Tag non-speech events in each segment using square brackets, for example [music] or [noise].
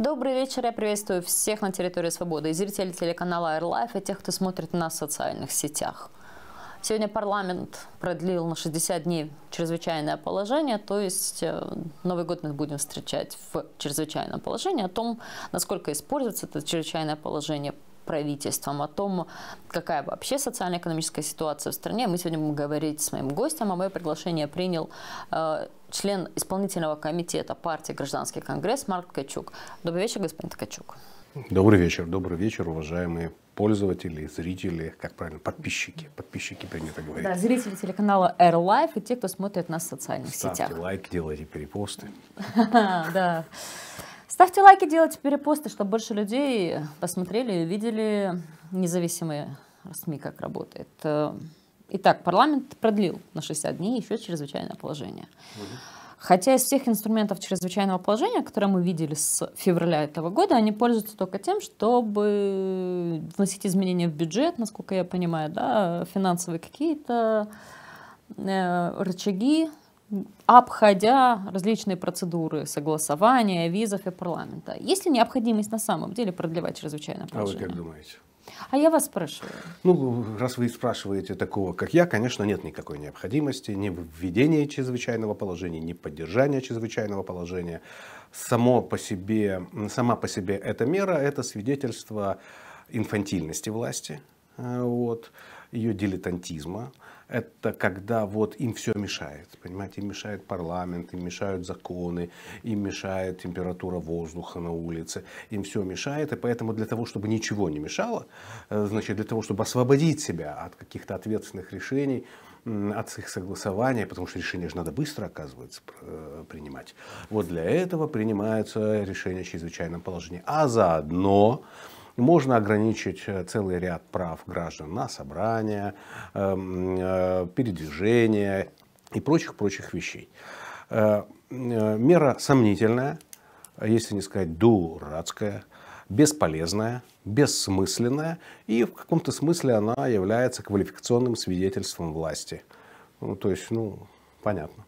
Добрый вечер, я приветствую всех на территории Свободы и зрителей телеканала AirLife и тех, кто смотрит нас в социальных сетях. Сегодня парламент продлил на 60 дней чрезвычайное положение, то есть э, Новый год мы будем встречать в чрезвычайном положении. О том, насколько используется это чрезвычайное положение, правительством, о том, какая вообще социально-экономическая ситуация в стране. Мы сегодня будем говорить с моим гостем, а мое приглашение принял э, член исполнительного комитета партии «Гражданский конгресс» Марк Ткачук. Добрый вечер, господин Ткачук. Добрый вечер, добрый вечер, уважаемые пользователи, зрители, как правильно, подписчики, подписчики принято говорить. Да, зрители телеканала Air Life и те, кто смотрит нас в социальных Ставьте сетях. Ставьте лайк, делайте перепосты. [laughs] Да. Ставьте лайки, делайте перепосты, чтобы больше людей посмотрели и видели независимые СМИ, как работает. Э, итак, парламент продлил на 60 дней еще чрезвычайное положение. Хотя из всех инструментов чрезвычайного положения, которые мы видели с февраля этого года, они пользуются только тем, чтобы вносить изменения в бюджет, насколько я понимаю, да, финансовые какие-то э, рычаги, обходя различные процедуры согласования, визов и парламента. Есть ли необходимость на самом деле продлевать чрезвычайное положение? А вы как думаете? А я вас спрашиваю. Ну, раз вы спрашиваете такого, как я, конечно, нет никакой необходимости ни введения чрезвычайного положения, ни поддержания чрезвычайного положения. Само по себе, сама по себе эта мера – это свидетельство инфантильности власти. Э, вот ее дилетантизма. Это когда вот им все мешает, понимаете, им мешает парламент, им мешают законы, им мешает температура воздуха на улице, им все мешает, и поэтому для того, чтобы ничего не мешало, э, значит, для того, чтобы освободить себя от каких-то ответственных решений, от их согласования, потому что решение же надо быстро, оказывается, э, принимать. Вот для этого принимается решение о чрезвычайном положении. А заодно можно ограничить э, целый ряд прав граждан на собрание, эм, э, передвижение и прочих-прочих вещей. Э, мера сомнительная, если не сказать дурацкая, бесполезная, бессмысленная, и в каком-то смысле она является квалификационным свидетельством власти. Ну, то есть, ну, понятно.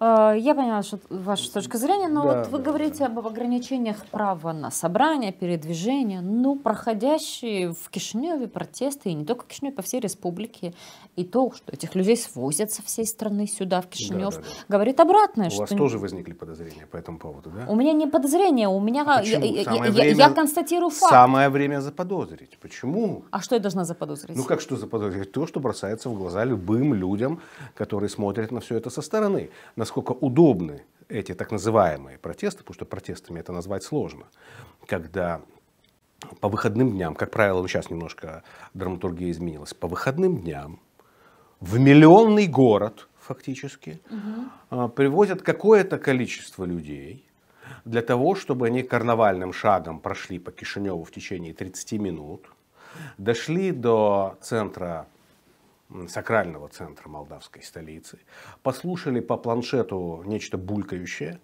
Э, я поняла что, вашу точку зрения, но да, вот вы да, говорите да. об ограничениях права на собрание, передвижение. Ну, проходящие в Кишиневе протесты, и не только в Кишиневе, по всей республике, и то, что этих людей свозят со всей страны сюда, в Кишинев, да, да, да. говорит обратное. У что... вас тоже возникли подозрения по этому поводу, да? У меня не подозрения, у меня... А я, я, время... я констатирую факт. Самое время заподозрить. Почему? А что я должна заподозрить? Ну, как что заподозрить? То, что бросается в глаза любым людям, которые смотрят на все это со стороны. Насколько насколько удобны эти так называемые протесты, потому что протестами это назвать сложно, когда по выходным дням, как правило, ну сейчас немножко драматургия изменилась, по выходным дням в миллионный город фактически угу. привозят какое-то количество людей для того, чтобы они карнавальным шагом прошли по Кишиневу в течение 30 минут, дошли до центра сакрального центра молдавской столицы, послушали по планшету нечто булькающее,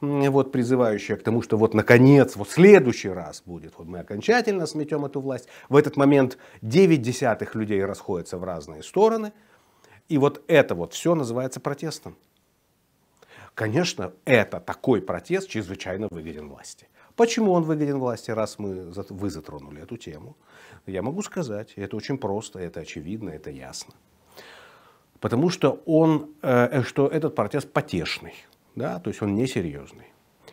вот, призывающее к тому, что вот наконец, вот следующий раз будет, вот мы окончательно сметем эту власть. В этот момент 9 десятых людей расходятся в разные стороны, и вот это вот все называется протестом. Конечно, это такой протест чрезвычайно выгоден власти. Почему он выгоден власти, раз мы, вы затронули эту тему? Я могу сказать, это очень просто, это очевидно, это ясно. Потому что, он, э, э, что этот протест потешный, да? то есть он несерьезный.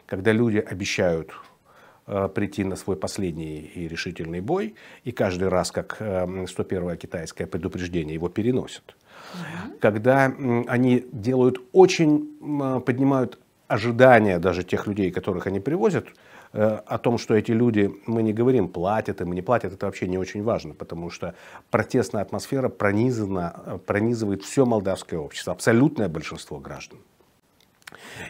Когда люди обещают э, прийти на свой последний и решительный бой, и каждый раз, как 101-е китайское предупреждение, его переносят. Когда они делают очень, поднимают ожидания даже тех людей, которых они привозят, Э, о том, что эти люди, мы не говорим, платят им, не платят, это вообще не очень важно, потому что протестная атмосфера пронизана, э, пронизывает все молдавское общество, абсолютное большинство граждан.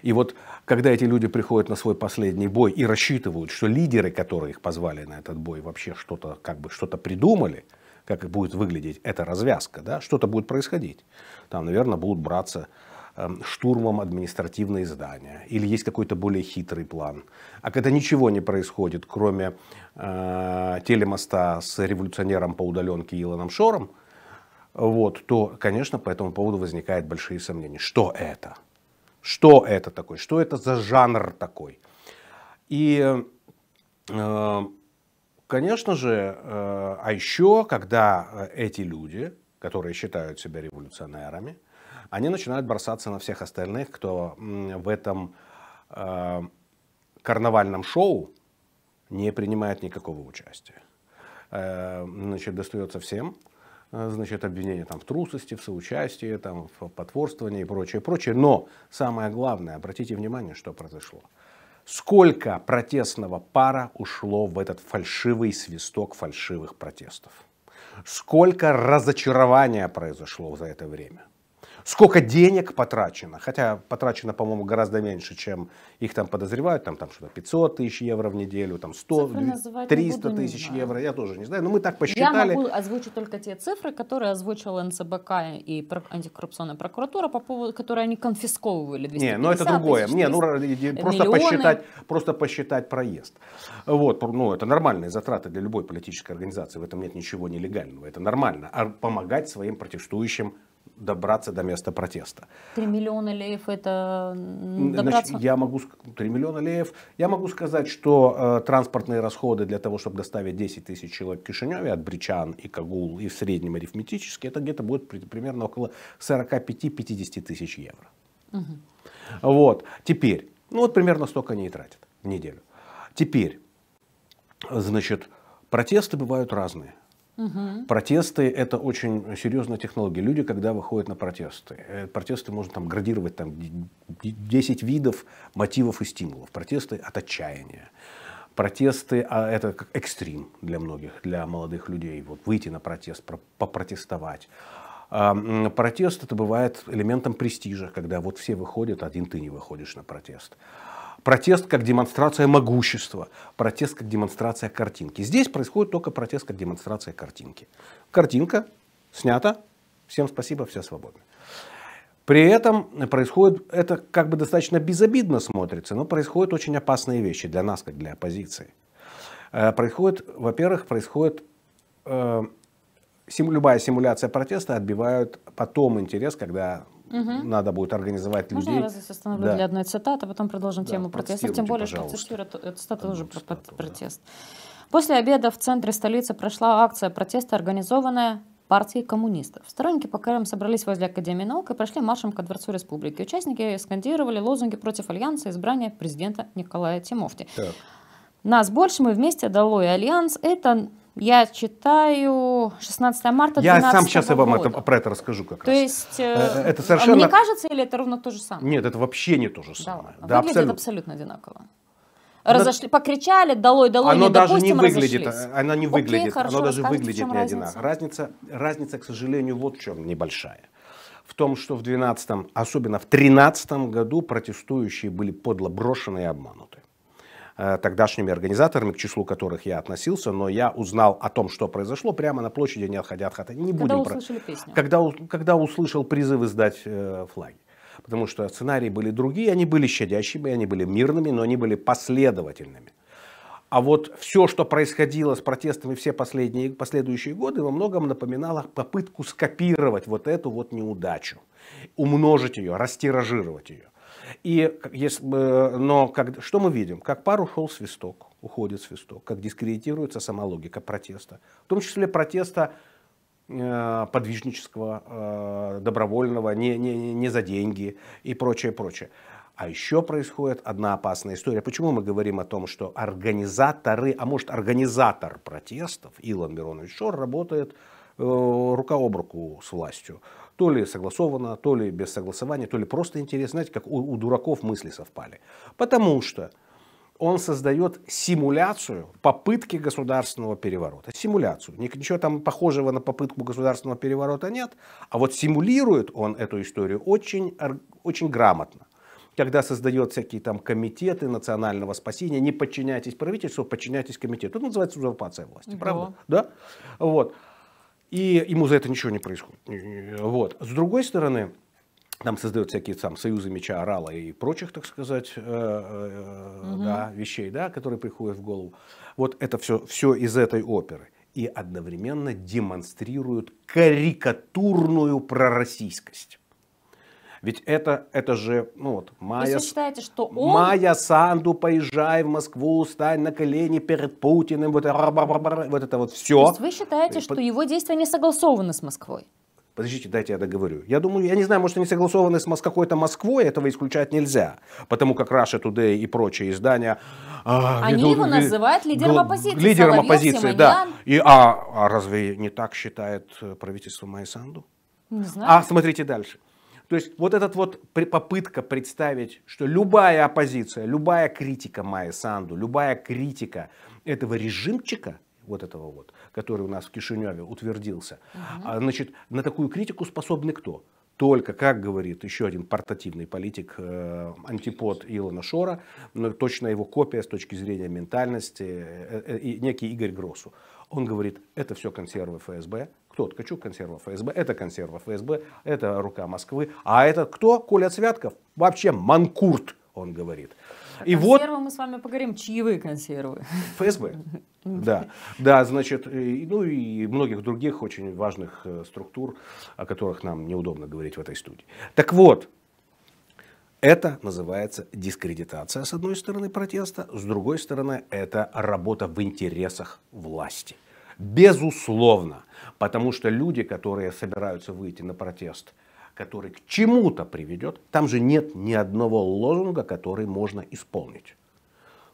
И вот когда эти люди приходят на свой последний бой и рассчитывают, что лидеры, которые их позвали на этот бой, вообще что-то как бы что-то придумали, как будет выглядеть эта развязка, да, что-то будет происходить. Там, наверное, будут браться Эм, штурмом административные здания, или есть какой-то более хитрый план. А когда ничего не происходит, кроме э, телемоста с революционером по удаленке Илоном Шором, вот, то, конечно, по этому поводу возникают большие сомнения. Что это? Что это такое? Что это за жанр такой? И, э, конечно же, э, а еще, когда э, эти люди, которые считают себя революционерами, они начинают бросаться на всех остальных, кто в этом э, карнавальном шоу не принимает никакого участия. Э, значит, достается всем, э, значит, обвинение там, в трусости, в соучастии, там, в потворствовании и прочее, прочее. Но самое главное, обратите внимание, что произошло. Сколько протестного пара ушло в этот фальшивый свисток фальшивых протестов? сколько разочарования произошло за это время сколько денег потрачено, хотя потрачено, по-моему, гораздо меньше, чем их там подозревают, там, там что-то 500 тысяч евро в неделю, там 100, 300 тысяч евро, я тоже не знаю, но мы так посчитали. Я могу озвучить только те цифры, которые озвучил НЦБК и антикоррупционная прокуратура, по поводу, которые они конфисковывали 250 Не, ну это другое, не, ну, просто посчитать, просто посчитать проезд. Вот, ну, это нормальные затраты для любой политической организации, в этом нет ничего нелегального, это нормально, а помогать своим протестующим добраться до места протеста. 3 миллиона леев это добраться? Значит, я могу, 3 миллиона леев. Я могу сказать, что э, транспортные расходы для того, чтобы доставить 10 тысяч человек в Кишиневе от Бричан и Кагул и в среднем арифметически, это где-то будет примерно около 45-50 тысяч евро. Угу. Вот, теперь, ну вот примерно столько они и тратят в неделю. Теперь, значит, протесты бывают разные. Угу. Протесты – это очень серьезная технология. Люди, когда выходят на протесты, э, протесты можно там градировать там, 10 видов мотивов и стимулов. Протесты от отчаяния. Протесты, а это как экстрим для многих, для молодых людей. Вот выйти на протест, попротестовать. А, протест это бывает элементом престижа, когда вот все выходят, а один ты не выходишь на протест. Протест как демонстрация могущества, протест как демонстрация картинки. Здесь происходит только протест как демонстрация картинки. Картинка снята, всем спасибо, все свободны. При этом происходит, это как бы достаточно безобидно смотрится, но происходят очень опасные вещи для нас, как для оппозиции. Э, происходит, во-первых, происходит э, сим, любая симуляция протеста отбивают потом интерес, когда угу. надо будет организовать Можно людей. Можно я здесь остановлю да. для одной цитаты, а потом продолжим да, тему протеста, тем более, пожалуйста. что цитира, э, цитата тоже про цитату, протест. Да. После обеда в центре столицы прошла акция протеста, организованная партии коммунистов. Сторонники ПКМ собрались возле Академии наук и прошли маршем ко Дворцу Республики. Участники скандировали лозунги против альянса избрания президента Николая Тимофти. Так. Нас больше, мы вместе, долой альянс. Это я читаю 16 марта Я сам сейчас я вам это, про это расскажу как то раз. есть, э, э, э, это а совершенно... мне кажется, или это ровно то же самое? Нет, это вообще не то же самое. Да, выглядит абсолютно, абсолютно одинаково. Разошли, Но... покричали, долой, долой, оно не даже допустим, не выглядит, разошлись. Оно не выглядит, Окей, хорошо, оно даже выглядит не одинаково. Разница, разница, к сожалению, вот в чем небольшая. В том, что в 12 особенно в 13 году протестующие были подло брошены и обмануты. Э, тогдашними организаторами, к числу которых я относился, но я узнал о том, что произошло, прямо на площади, не отходя от хата. Не будем. когда услышали про... песню? Когда, когда услышал призывы сдать э, флаги. Потому что сценарии были другие, они были щадящими, они были мирными, но они были последовательными. А вот все, что происходило с протестами все последние, последующие годы, во многом напоминало попытку скопировать вот эту вот неудачу, умножить ее, растиражировать ее. И, если, но как, что мы видим? Как пар ушел свисток, уходит свисток, как дискредитируется сама логика протеста, в том числе протеста э, подвижнического, э, добровольного, не, не, не за деньги и прочее, прочее. А еще происходит одна опасная история. Почему мы говорим о том, что организаторы, а может организатор протестов, Илон Миронович Шор, работает э, рука об руку с властью. То ли согласовано, то ли без согласования, то ли просто интерес. Знаете, как у, у дураков мысли совпали. Потому что он создает симуляцию попытки государственного переворота. Симуляцию. Ничего там похожего на попытку государственного переворота нет. А вот симулирует он эту историю очень, очень грамотно. Когда создает всякие там комитеты национального спасения, не подчиняйтесь правительству, подчиняйтесь комитету. Это называется узурпация власти, да. Да. Вот и ему за это ничего не происходит. Э, вот. С другой стороны, там создают всякие там союзы меча, орала и прочих, так сказать, э, э, угу. да, вещей, да, которые приходят в голову. Вот это все, все из этой оперы. И одновременно демонстрируют карикатурную пророссийскость. Ведь это, это же, ну вот, Майя... Вы считаете, что он... Майя Санду, поезжай в Москву, стань на колени перед Путиным, вот, вот это вот все. То есть вы считаете, что его действия не согласованы с Москвой? Подождите, дайте я договорю. Я думаю, я не знаю, может, они согласованы с какой-то Москвой, этого исключать нельзя. Потому как Russia Today и прочие издания... А, они ведут, его называют лидером оппозиции. Лидером Соловьев, оппозиции, Симоньян. да. И, а, а разве не так считает э, правительство Майя Санду? Не знаю. А смотрите дальше. То есть вот эта вот попытка представить, что любая оппозиция, любая критика Майя Санду, любая критика этого режимчика, вот этого вот, который у нас в Кишиневе утвердился, угу. значит, на такую критику способны кто? только, как говорит еще один портативный политик, э, антипод Илона Шора, но точно его копия с точки зрения ментальности, э, э, некий Игорь Гросу. Он говорит, это все консервы ФСБ. Кто? Ткачук консерва ФСБ. Это консерва ФСБ. Это рука Москвы. А это кто? Коля Цвятков? Вообще манкурт, он говорит. Про и вот... мы с вами поговорим. Чьевые консервы? ФСБ. Да, да, значит, ну и многих других очень важных э, структур, о которых нам неудобно говорить в этой студии. Так вот, это называется дискредитация, с одной стороны, протеста, с другой стороны, это работа в интересах власти. Безусловно, потому что люди, которые собираются выйти на протест, который к чему-то приведет, там же нет ни одного лозунга, который можно исполнить.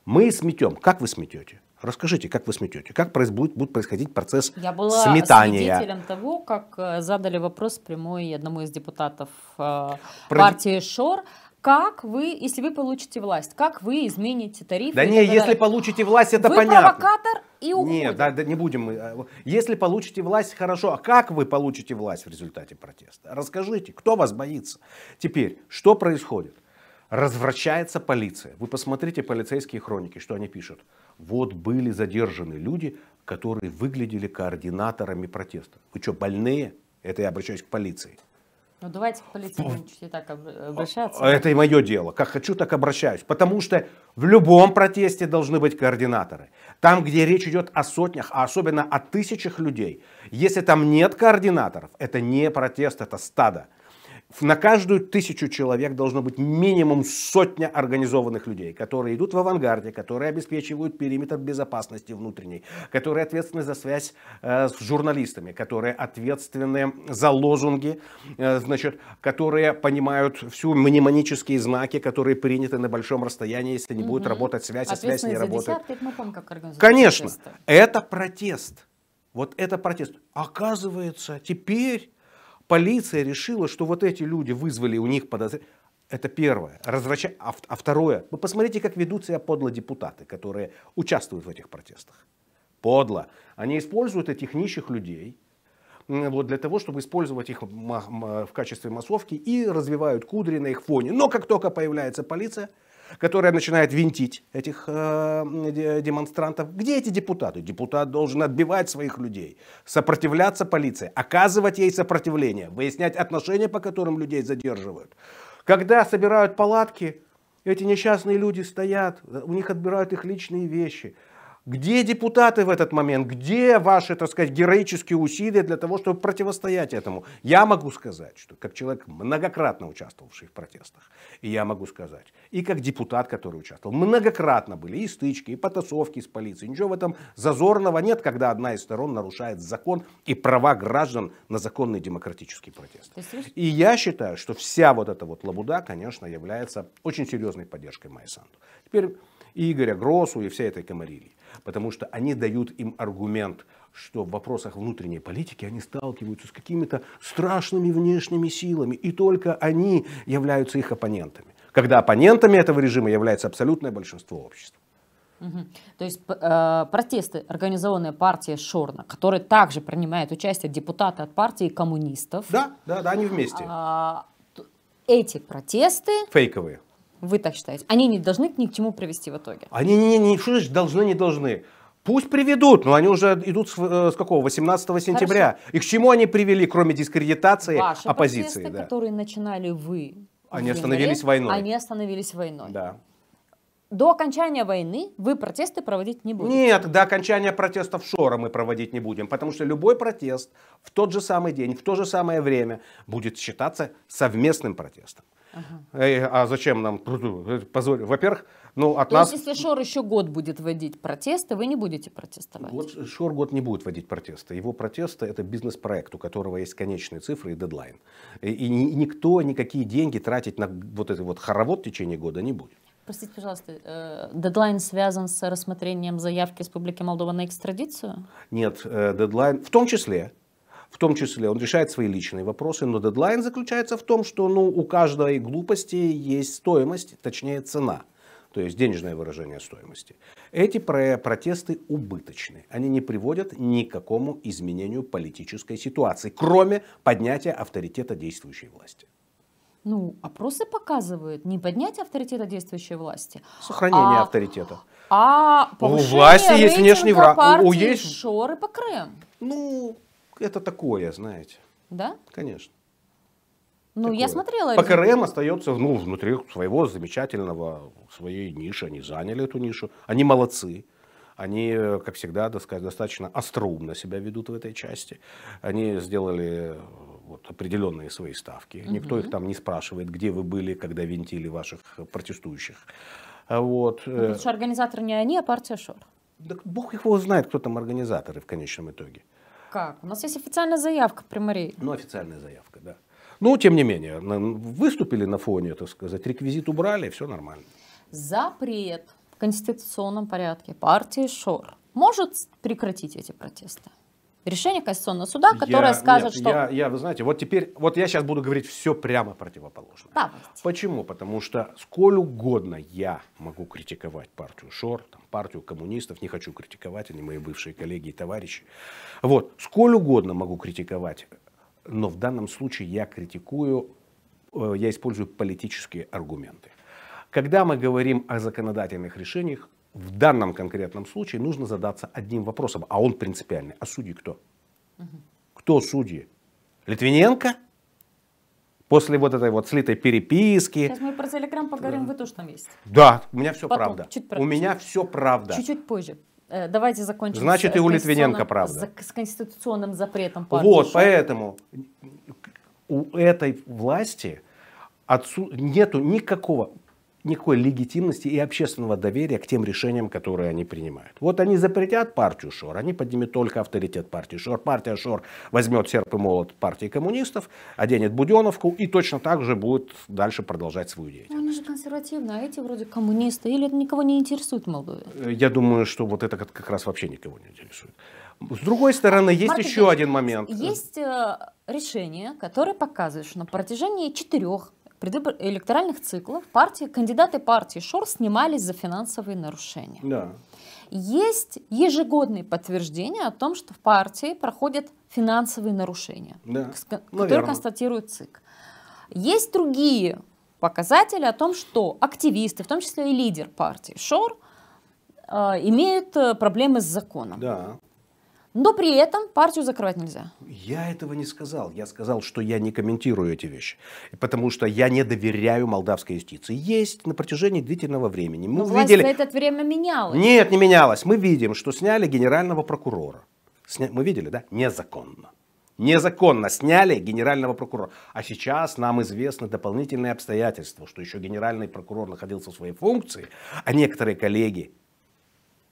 Мы сметем. Как вы сметете? Расскажите, как вы сметете? Как будет, будет происходить процесс сметания? Я была сметания? свидетелем того, как э, задали вопрос прямой одному из депутатов э, Про... партии Шор как вы, если вы получите власть, как вы измените тарифы? Да не, если получите власть, это вы понятно. Вы провокатор и уходит. Нет, да, да, не будем мы. А, если получите власть, хорошо. А как вы получите власть в результате протеста? Расскажите, кто вас боится? Теперь, что происходит? Развращается полиция. Вы посмотрите полицейские хроники, что они пишут. Вот были задержаны люди, которые выглядели координаторами протеста. Вы что, больные? Это я обращаюсь к полиции. Ну давайте к политикам чуть и так а, обращаться. А это и мое дело. Как хочу, так обращаюсь. Потому что в любом протесте должны быть координаторы. Там, где речь идет о сотнях, а особенно о тысячах людей. Если там нет координаторов, это не протест, это стадо на каждую тысячу человек должно быть минимум сотня организованных людей, которые идут в авангарде, которые обеспечивают периметр безопасности внутренней, которые ответственны за связь э, с журналистами, которые ответственны за лозунги, э, значит, которые понимают всю мнемонические знаки, которые приняты на большом расстоянии, если не угу. будет работать связь, а связь не работает. Десятки, Конечно, протеста. это протест. Вот это протест. Оказывается, теперь Полиция решила, что вот эти люди вызвали у них подозрение. Это первое. Развраща... А, а второе. Вы посмотрите, как ведут себя подло депутаты, которые участвуют в этих протестах. Подло. Они используют этих нищих людей вот, для того, чтобы использовать их в качестве массовки и развивают кудри на их фоне. Но как только появляется полиция, которая начинает винтить этих э, демонстрантов. Где эти депутаты? Депутат должен отбивать своих людей, сопротивляться полиции, оказывать ей сопротивление, выяснять отношения, по которым людей задерживают. Когда собирают палатки, эти несчастные люди стоят, э, у них отбирают их личные вещи – где депутаты в этот момент? Где ваши, так сказать, героические усилия для того, чтобы противостоять этому? Я могу сказать, что как человек, многократно участвовавший в протестах, и я могу сказать, и как депутат, который участвовал, многократно были и стычки, и потасовки с полицией. Ничего в этом зазорного нет, когда одна из сторон нарушает закон и права граждан на законный демократический протест. И я считаю, что вся вот эта вот лабуда, конечно, является очень серьезной поддержкой Майсанду. Теперь и Игоря Гросу и всей этой комарильи потому что они дают им аргумент, что в вопросах внутренней политики они сталкиваются с какими-то страшными внешними силами, и только они являются их оппонентами. Когда оппонентами этого режима является абсолютное большинство общества. Угу. То есть э, протесты, организованные партией Шорна, которые также принимают участие депутаты от партии коммунистов. Да, да, да, они вместе. Э, эти протесты... Фейковые. Вы так считаете? Они не должны ни к чему привести в итоге? Они не, не, не что значит должны, не должны. Пусть приведут, но они уже идут с, э, с какого? 18 сентября. Хорошо. И к чему они привели, кроме дискредитации Ваши оппозиции? Протесты, да. которые начинали вы. Они январе, остановились войной. Они остановились войной. Да. До окончания войны вы протесты проводить не будете? Нет, до окончания протестов Шора мы проводить не будем, потому что любой протест в тот же самый день, в то же самое время будет считаться совместным протестом а зачем нам позволить? Во-первых, ну, от То нас... есть, если Шор еще год будет вводить протесты, вы не будете протестовать? Вот Шор год не будет вводить протесты. Его протесты – это бизнес-проект, у которого есть конечные цифры и дедлайн. И, и никто никакие деньги тратить на вот этот вот хоровод в течение года не будет. Простите, пожалуйста, э, дедлайн связан с рассмотрением заявки Республики Молдова на экстрадицию? Нет, э, дедлайн в том числе в том числе он решает свои личные вопросы, но дедлайн заключается в том, что ну, у каждой глупости есть стоимость, точнее цена то есть денежное выражение стоимости. Эти протесты убыточны. Они не приводят ни к какому изменению политической ситуации, кроме поднятия авторитета действующей власти. Ну, опросы показывают не поднятие авторитета действующей власти, сохранение а, авторитета. А повышение у власти есть внешний враг. У, у есть шоры по Крым. Ну, это такое, знаете. Да? Конечно. Ну, такое. я смотрела. ПКРМ это... остается ну, внутри своего замечательного, своей ниши. Они заняли эту нишу. Они молодцы. Они, как всегда, так достаточно остроумно себя ведут в этой части. Они сделали вот, определенные свои ставки. Угу. Никто их там не спрашивает, где вы были, когда винтили ваших протестующих. А вот. Ну, потому э, что организаторы не они, а партия Шор. Да бог их его знает, кто там организаторы в конечном итоге как? У нас есть официальная заявка при Ну, официальная заявка, да. Ну, тем не менее, выступили на фоне, так сказать, реквизит убрали, все нормально. Запрет в конституционном порядке партии ШОР может прекратить эти протесты? решение Конституционного суда, которое я, скажет, нет, что... Я, я, вы знаете, вот теперь, вот я сейчас буду говорить все прямо противоположно. Давайте. Почему? Потому что сколь угодно я могу критиковать партию Шор, там, партию коммунистов, не хочу критиковать, они мои бывшие коллеги и товарищи. Вот, сколь угодно могу критиковать, но в данном случае я критикую, э, я использую политические аргументы. Когда мы говорим о законодательных решениях, в данном конкретном случае нужно задаться одним вопросом, а он принципиальный. А судьи кто? Кто судьи? Литвиненко? После вот этой вот слитой переписки. Сейчас мы про Телеграм поговорим, вы тоже там есть. Да, у меня все Потом, правда. Чуть у меня все правда. Чуть-чуть позже. Э, давайте закончим. Значит, и у Литвиненко правда. С конституционным запретом. По вот, поэтому у этой власти отсу... нету никакого никакой легитимности и общественного доверия к тем решениям, которые они принимают. Вот они запретят партию ШОР, они поднимут только авторитет партии ШОР. Партия ШОР возьмет серп и молот партии коммунистов, оденет Буденовку и точно так же будет дальше продолжать свою деятельность. Ну, они же консервативные, а эти вроде коммунисты, или это никого не интересует молодое? Э, я думаю, что вот это как раз вообще никого не интересует. С другой стороны, есть Марк еще Ильич, один момент. Есть э, решение, которое показывает, что на протяжении четырех предвыбор... электоральных циклов партии, кандидаты партии ШОР снимались за финансовые нарушения. Да. Есть ежегодные подтверждения о том, что в партии проходят финансовые нарушения, да. которые Наверное. констатирует ЦИК. Есть другие показатели о том, что активисты, в том числе и лидер партии ШОР, э, имеют э, проблемы с законом. Да но при этом партию закрывать нельзя. Я этого не сказал. Я сказал, что я не комментирую эти вещи, потому что я не доверяю молдавской юстиции. Есть на протяжении длительного времени. Мы но увидели... власть за это время менялась. Нет, не менялась. Мы видим, что сняли генерального прокурора. Сня... Мы видели, да? Незаконно. Незаконно сняли генерального прокурора. А сейчас нам известны дополнительные обстоятельства, что еще генеральный прокурор находился в своей функции, а некоторые коллеги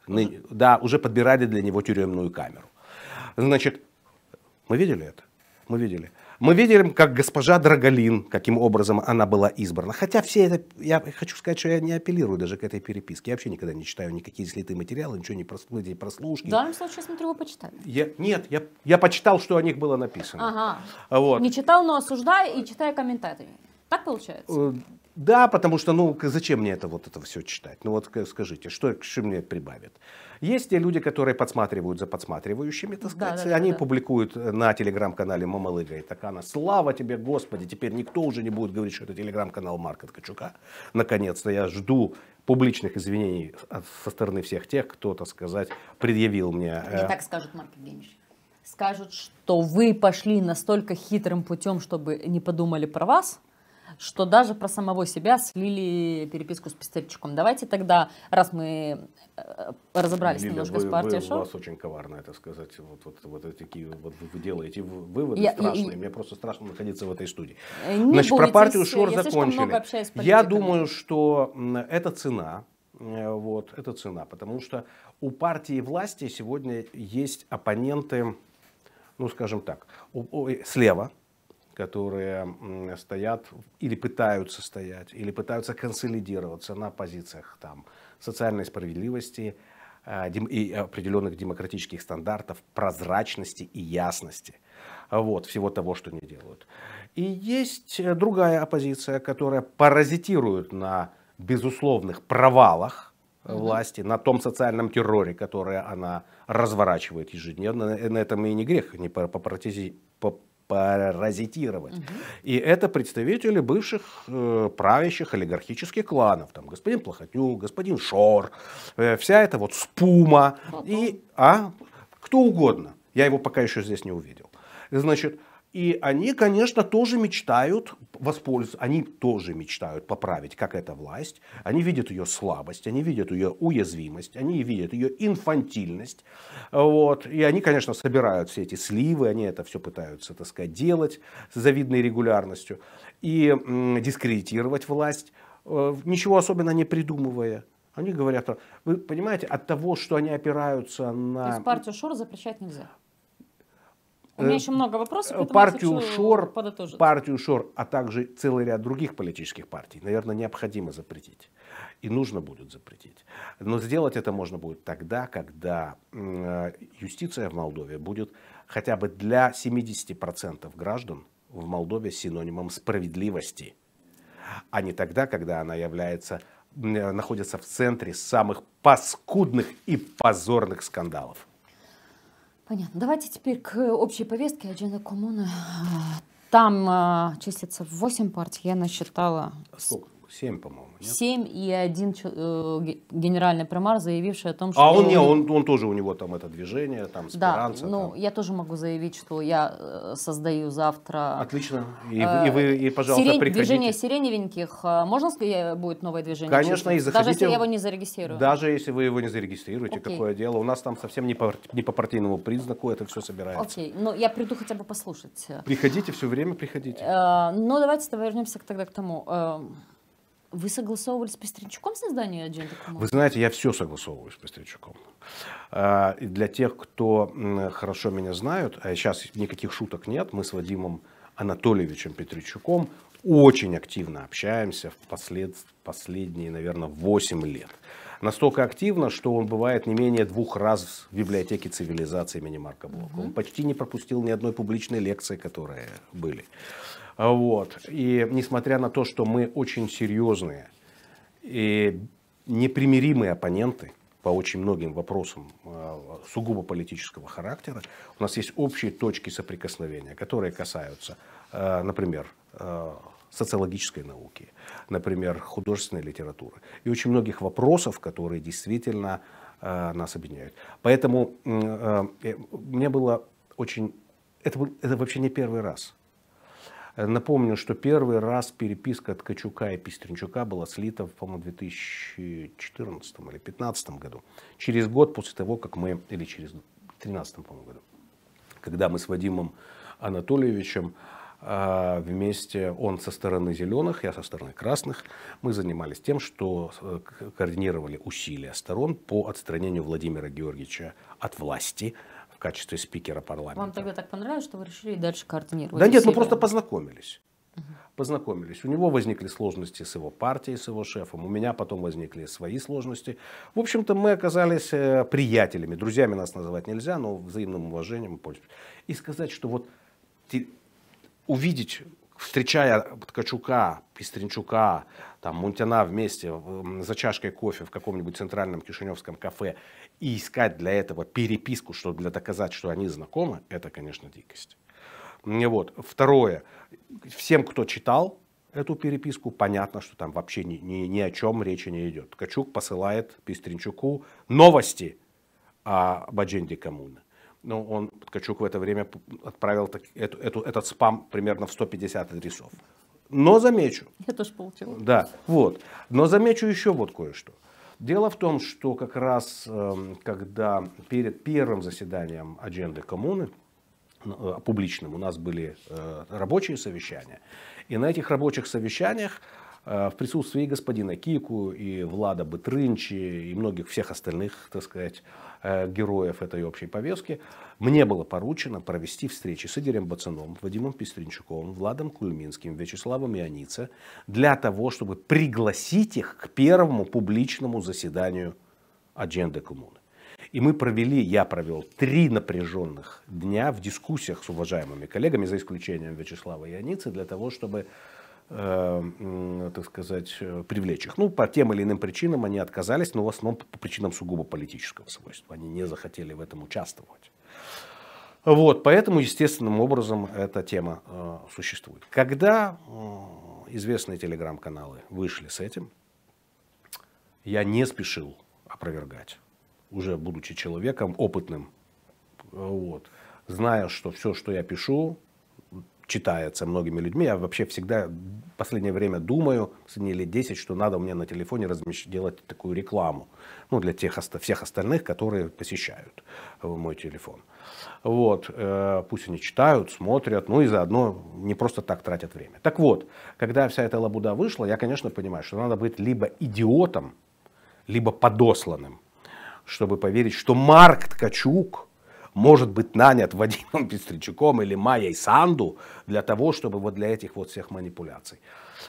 ны... да, уже подбирали для него тюремную камеру. Значит, мы видели это? Мы видели. Мы видели, как госпожа Драголин, каким образом она была избрана. Хотя все это, я хочу сказать, что я не апеллирую даже к этой переписке. Я вообще никогда не читаю никакие слитые материалы, ничего не прослу, эти прослушки. В данном случае, смотрю, вы почитали. Я, нет, я, я почитал, что о них было написано. Ага. Вот. Не читал, но осуждаю и читаю комментарии. Так получается? Э, да, потому что, ну, зачем мне это вот это все читать? Ну вот скажите, что, что мне прибавит? Есть те люди, которые подсматривают за подсматривающими, так сказать. Да, да, Они да, да. публикуют э, на телеграм-канале Мамалыга и Такана. Слава тебе, Господи, теперь никто уже не будет говорить, что это телеграм-канал Марка Ткачука. Наконец-то я жду публичных извинений со стороны всех тех, кто, так сказать, предъявил мне. Не э, так скажут, Марк Евгеньевич скажут, что вы пошли настолько хитрым путем, чтобы не подумали про вас, что даже про самого себя слили переписку с Пестерчуком. Давайте тогда, раз мы э, разобрались Лиля, немножко вы, с партией вы, шоу. У вас очень коварно это сказать. Вот, вот, вот такие вот вы делаете выводы я, страшные. Я, Мне просто страшно находиться в этой студии. Э, не Значит, про партию Шор я закончили. Я думаю, что это цена. Э, вот, это цена, потому что у партии власти сегодня есть оппоненты, ну, скажем так, у, у, слева, которые стоят или пытаются стоять, или пытаются консолидироваться на позициях там, социальной справедливости э, и определенных демократических стандартов, прозрачности и ясности. Вот, всего того, что они делают. И есть э, другая оппозиция, которая паразитирует на безусловных провалах, власти, на том социальном терроре, который она разворачивает ежедневно. Э, на этом и не грех не паразитировать. Угу. И это представители бывших э, правящих олигархических кланов. Там господин Плохотнюк, господин Шор, э, вся эта вот спума. Потом. И, а, кто угодно. Я его пока еще здесь не увидел. Значит, и они, конечно, тоже мечтают воспользоваться, они тоже мечтают поправить, как эта власть. Они видят ее слабость, они видят ее уязвимость, они видят ее инфантильность. Вот. И они, конечно, собирают все эти сливы, они это все пытаются, так сказать, делать с завидной регулярностью. И дискредитировать власть, э, ничего особенно не придумывая. Они говорят, вы понимаете, от того, что они опираются на... То есть партию Шора запрещать нельзя? У меня э, еще много вопросов. Партию Шор, партию Шор, а также целый ряд других политических партий, наверное, необходимо запретить. И нужно будет запретить. Но сделать это можно будет тогда, когда э, юстиция в Молдове будет хотя бы для 70% граждан в Молдове синонимом справедливости. А не тогда, когда она является находится в центре самых паскудных и позорных скандалов. Понятно. Давайте теперь к общей повестке Аджина Коммуна. Там а, числится 8 партий. Я насчитала... А сколько? Семь, по-моему. Семь и один э, генеральный примар, заявивший о том, а что... А он, не, он, он тоже у него там это движение, там спиранца. Да, ну там. я тоже могу заявить, что я э, создаю завтра... Отлично. И, э, и вы, и, пожалуйста, сирень, приходите. Движение сиреневеньких. Э, можно сказать, будет новое движение? Конечно, и заходите. Даже если я его не зарегистрирую? Даже если вы его не зарегистрируете, Окей. какое дело. У нас там совсем не по, не по партийному признаку это все собирается. Окей, но ну, я приду хотя бы послушать. Приходите, все время приходите. Э, ну давайте вернемся тогда к тому... Э, вы согласовывали с Пестренчуком создание агенты команды? Вы знаете, я все согласовываю с Пестренчуком. А, и для тех, кто хорошо меня знают, сейчас а никаких шуток нет, мы с Вадимом Анатольевичем Петричуком очень активно общаемся в послед... последние, наверное, 8 лет настолько активно, что он бывает не менее двух раз в библиотеке цивилизации имени Марка Блока. Он почти не пропустил ни одной публичной лекции, которые были. А, вот. И несмотря на то, что мы очень серьезные и непримиримые оппоненты по очень многим вопросам а, сугубо политического характера, у нас есть общие точки соприкосновения, которые касаются, а, например, социологической науки, например, художественной литературы и очень многих вопросов, которые действительно э, нас объединяют. Поэтому мне э, э, было очень... Это, был, это вообще не первый раз. Напомню, что первый раз переписка Ткачука и Пестренчука была слита, по-моему, в 2014 или 2015 году. Через год после того, как мы... Или через 2013, году. Когда мы с Вадимом Анатольевичем а, вместе, он со стороны зеленых, я со стороны красных, мы занимались тем, что э, координировали усилия сторон по отстранению Владимира Георгиевича от власти в качестве спикера парламента. Вам тогда так понравилось, что вы решили дальше координировать? Да нет, усилия? мы просто познакомились. Познакомились. У него возникли сложности с его партией, с его шефом. У меня потом возникли свои сложности. В общем-то, мы оказались э, приятелями. Друзьями нас называть нельзя, но взаимным уважением пользуемся. И сказать, что вот увидеть, встречая Ткачука, Пестринчука, там, Мунтяна вместе за чашкой кофе в каком-нибудь центральном кишиневском кафе и искать для этого переписку, чтобы для доказать, что они знакомы, это, конечно, дикость. Мне Вот. Второе. Всем, кто читал эту переписку, понятно, что там вообще ни, ни, ни о чем речи не идет. Ткачук посылает Пестринчуку новости о Бадженде коммуны ну, он, Ткачук в это время отправил так, эту, эту, этот спам примерно в 150 адресов. Но замечу. Я тоже получила. Да, вот. Но замечу еще вот кое-что. Дело в том, что как раз эм, когда перед первым заседанием адженды коммуны, ну, э, публичным, у нас были э, рабочие совещания. И на этих рабочих совещаниях Э, в присутствии и господина Кику, и Влада Бытрынчи, и многих всех остальных, так сказать, э, героев этой общей повестки, мне было поручено провести встречи с Игорем Бацаном, Вадимом Пестринчуковым, Владом Кульминским, Вячеславом Ионице для того, чтобы пригласить их к первому публичному заседанию адженды коммуны. И мы провели, я провел три напряженных дня в дискуссиях с уважаемыми коллегами, за исключением Вячеслава Яницы для того, чтобы Э, так сказать, э, привлечь их. Ну, по тем или иным причинам они отказались, но в основном по причинам сугубо политического свойства. Они не захотели в этом участвовать. Вот, поэтому естественным образом эта тема э, существует. Когда э, известные телеграм-каналы вышли с этим, я не спешил опровергать, уже будучи человеком опытным, э, вот, зная, что все, что я пишу, читается многими людьми. Я вообще всегда в последнее время думаю, последние лет 10, что надо мне на телефоне размещ... делать такую рекламу. Ну, для тех, всех остальных, которые посещают э, мой телефон. Вот, э, пусть они читают, смотрят, ну и заодно не просто так тратят время. Так вот, когда вся эта лабуда вышла, я, конечно, понимаю, что надо быть либо идиотом, либо подосланным, чтобы поверить, что Марк Ткачук – может быть нанят Вадимом [laughs] Пестричуком или Майей Санду для того, чтобы вот для этих вот всех манипуляций.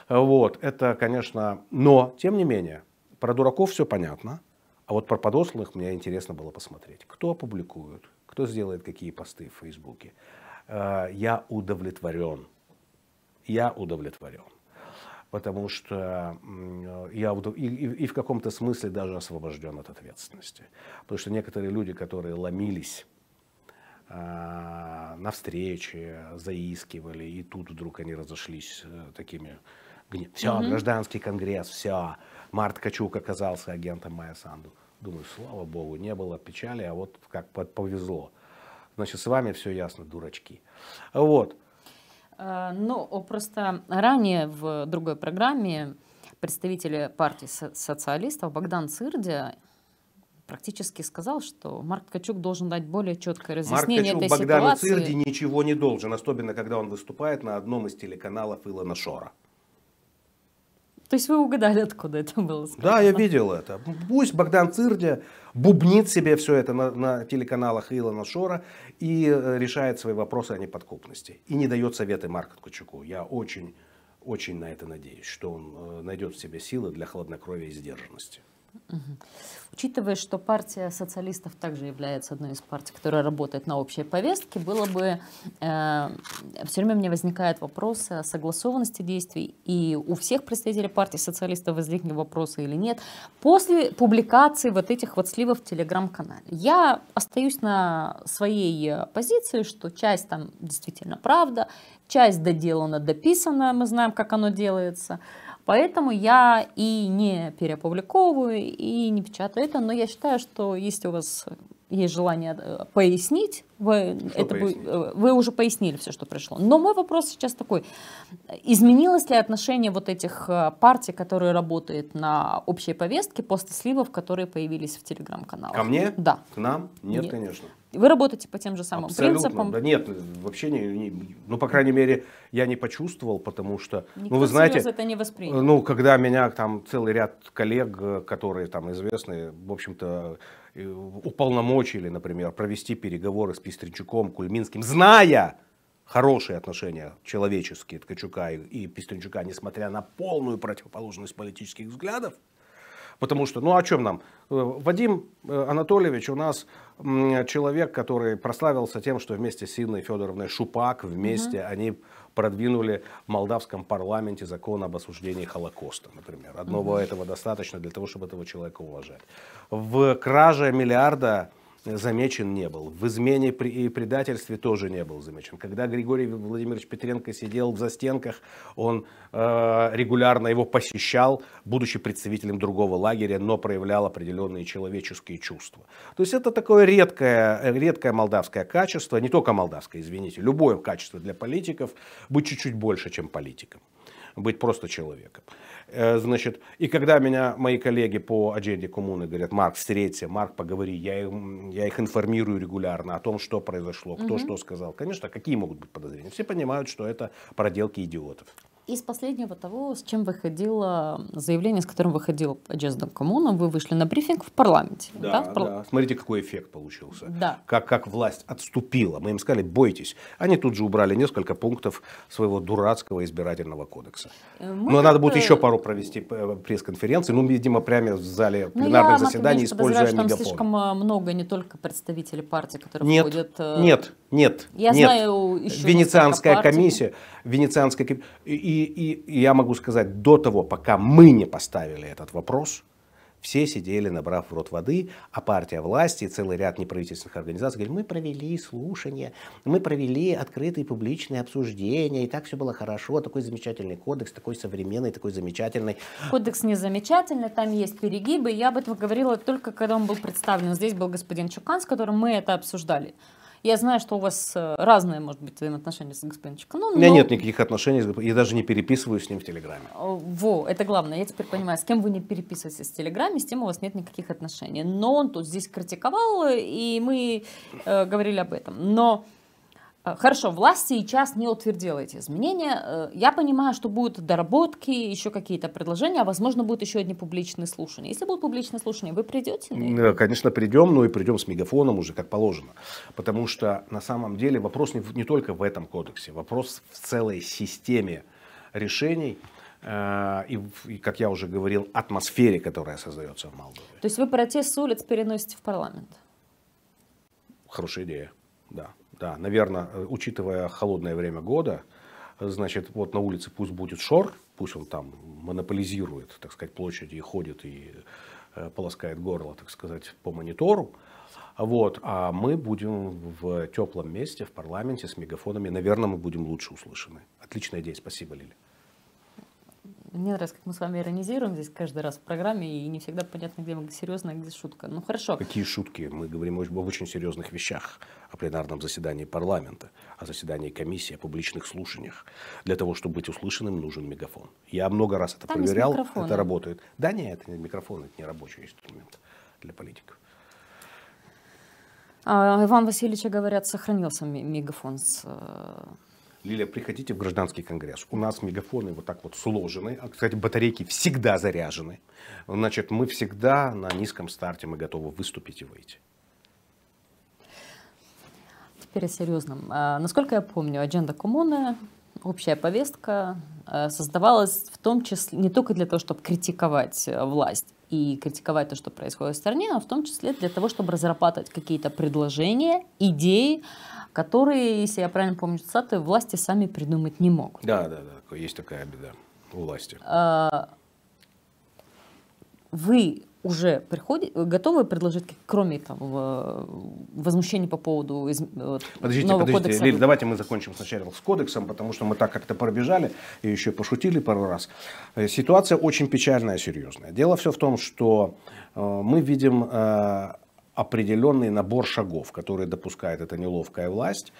Э, вот, это, конечно, но, тем не менее, про дураков все понятно, а вот про подосланных мне интересно было посмотреть. Кто опубликует, кто сделает какие посты в Фейсбуке. Э, я удовлетворен. Я удовлетворен потому что я и, и, и в каком-то смысле даже освобожден от ответственности. Потому что некоторые люди, которые ломились а, на встречи заискивали, и тут вдруг они разошлись э, такими все, угу. гражданский конгресс, все. Март Качук оказался агентом Майя Санду. Думаю, слава богу, не было печали, а вот как повезло. Значит, с вами все ясно, дурачки. Вот. Э, ну, просто ранее в другой программе представители партии социалистов Богдан Цырдя практически сказал, что Марк Ткачук должен дать более четкое разъяснение Марк Ткачук этой Богдану ситуации. Цирди ничего не должен, особенно когда он выступает на одном из телеканалов Илона Шора. То есть вы угадали, откуда это было сказано? Да, я видел это. Пусть Богдан Цирдя бубнит себе все это на, на телеканалах Илона Шора и э, решает свои вопросы о неподкупности. И не дает советы Марку Ткачуку. Я очень, очень на это надеюсь, что он э, найдет в себе силы для хладнокровия и сдержанности. Учитывая, что партия социалистов также является одной из партий, которая работает на общей повестке, было бы... Э, все время мне возникает вопрос о согласованности действий, и у всех представителей партии социалистов возникли вопросы или нет, после публикации вот этих вот сливов в Телеграм-канале. Я остаюсь на своей э, позиции, что часть там действительно правда, часть доделана, дописана, мы знаем, как оно делается, Поэтому я и не переопубликовываю, и не печатаю это, но я считаю, что если у вас есть желание э, пояснить, вы, что это пояснить? Вы, э, вы уже пояснили все, что пришло. Но мой вопрос сейчас такой. Изменилось ли отношение вот этих э, партий, которые работают на общей повестке после сливов, которые появились в телеграм-каналах? Ко мне? Да. К нам? Нет, Нет. конечно. Вы работаете по тем же самым Абсолютно, принципам? Да нет, вообще не, не, ну по крайней мере я не почувствовал, потому что, ну, Никто ну вы знаете, это не воспринял. ну когда меня там целый ряд коллег, которые там известные, в общем-то уполномочили, например, провести переговоры с Пестренчуком, Кульминским, зная, хорошие отношения человеческие Ткачука и, и Пестренчука, несмотря на полную противоположность политических взглядов, Потому что, ну о чем нам? Э, Вадим э, Анатольевич у нас человек, который прославился тем, что вместе с Инной Федоровной Шупак вместе угу. они продвинули в молдавском парламенте закон об осуждении Холокоста, например. Одного угу. этого достаточно для того, чтобы этого человека уважать. В краже миллиарда замечен не был. В измене и предательстве тоже не был замечен. Когда Григорий Владимирович Петренко сидел в застенках, он э, регулярно его посещал, будучи представителем другого лагеря, но проявлял определенные человеческие чувства. То есть это такое редкое, редкое молдавское качество, не только молдавское, извините, любое качество для политиков, быть чуть-чуть больше, чем политиком, быть просто человеком. Э, значит, и когда меня мои коллеги по адженде коммуны говорят, Марк, встреться, Марк, поговори, я, им, я их информирую регулярно о том, что произошло, кто угу. что сказал. Конечно, какие могут быть подозрения? Все понимают, что это проделки идиотов. Из последнего того, с чем выходило заявление, с которым выходил Джездом коммуна вы вышли на брифинг в парламенте. Да, да, в пар... да. Смотрите, какой эффект получился. Да. Как, как власть отступила. Мы им сказали, бойтесь. Они тут же убрали несколько пунктов своего дурацкого избирательного кодекса. Э, мы Но надо будет еще пару провести э, пресс-конференции. Ну, видимо, прямо в зале пленарных ну, я, заседаний, Матвеевич, используя что мегафон. Там слишком э, много не только представителей партии, которые нет, входят... Нет, нет, я нет. знаю еще Венецианская комиссия, Венецианская комиссия... И, я могу сказать, до того, пока мы не поставили этот вопрос, все сидели, набрав в рот воды, а партия власти и целый ряд неправительственных организаций говорили, мы провели слушания, мы провели открытые публичные обсуждения, и так все было хорошо, такой замечательный кодекс, такой современный, такой замечательный. Кодекс не замечательный, там есть перегибы, я об этом говорила только когда он был представлен. Здесь был господин Чукан, с которым мы это обсуждали. Я знаю, что у вас э, разные, может быть, взаимоотношения с господином Чеканом. У меня но... Ну нет никаких отношений, я даже не переписываюсь с ним в Телеграме. Э, во, это главное. Я теперь понимаю, с кем вы не переписываетесь в Телеграме, с тем у вас нет никаких отношений. Но он тут здесь критиковал, э, и мы э, говорили об этом. Но Э, хорошо, власть сейчас не утвердила эти изменения. Э, я понимаю, что будут доработки, еще какие-то предложения, а возможно будут еще одни публичные слушания. Если будут публичные слушания, вы придете? Э, конечно, придем, но ну и придем с мегафоном уже, как положено. Потому что на самом деле вопрос не, не только в этом кодексе, вопрос в целой системе решений, и, и, как я уже говорил, атмосфере, которая создается в Молдове. То есть вы протест с улиц переносите в парламент? Хорошая идея, да да, наверное, э, учитывая холодное время года, э, значит, вот на улице пусть будет шор, пусть он там монополизирует, так сказать, площади и ходит и э, полоскает горло, так сказать, по монитору. Вот, а мы будем в теплом месте, в парламенте с мегафонами. Наверное, мы будем лучше услышаны. Отличная идея, спасибо, Лили. Мне нравится, как мы с вами иронизируем здесь каждый раз в программе, и не всегда понятно, где серьезно, а где шутка. Ну хорошо. Какие шутки? Мы говорим об очень серьезных вещах, о пленарном заседании парламента, о заседании комиссии, о публичных слушаниях. Для того, чтобы быть услышанным, нужен мегафон. Я много раз это Там проверял, это работает. Да нет, это не микрофон, это не рабочий инструмент для политиков. А, Иван Васильевича, говорят, сохранился мегафон с э, Лилия, приходите в гражданский конгресс. У нас мегафоны вот так вот сложены. А, кстати, батарейки всегда заряжены. Значит, мы всегда на низком старте, мы готовы выступить и выйти. Теперь о серьезном. А, насколько я помню, адженда коммуны, общая повестка а, создавалась в том числе не только для того, чтобы критиковать а, власть, и критиковать то, что происходит в стране, но а в том числе для того, чтобы разрабатывать какие-то предложения, идеи, которые, если я правильно помню цитаты, власти сами придумать не могут. Да, да, да, есть такая беда у власти. А, вы уже приходит, готовы предложить, кроме там, э, возмущений по поводу из, э, подождите, нового подождите. кодекса? Лиль, давайте мы закончим сначала с кодексом, потому что мы так как-то пробежали и еще пошутили пару раз. Э, ситуация очень печальная, серьезная. Дело все в том, что мы видим определенный набор шагов, которые допускает эта неловкая власть,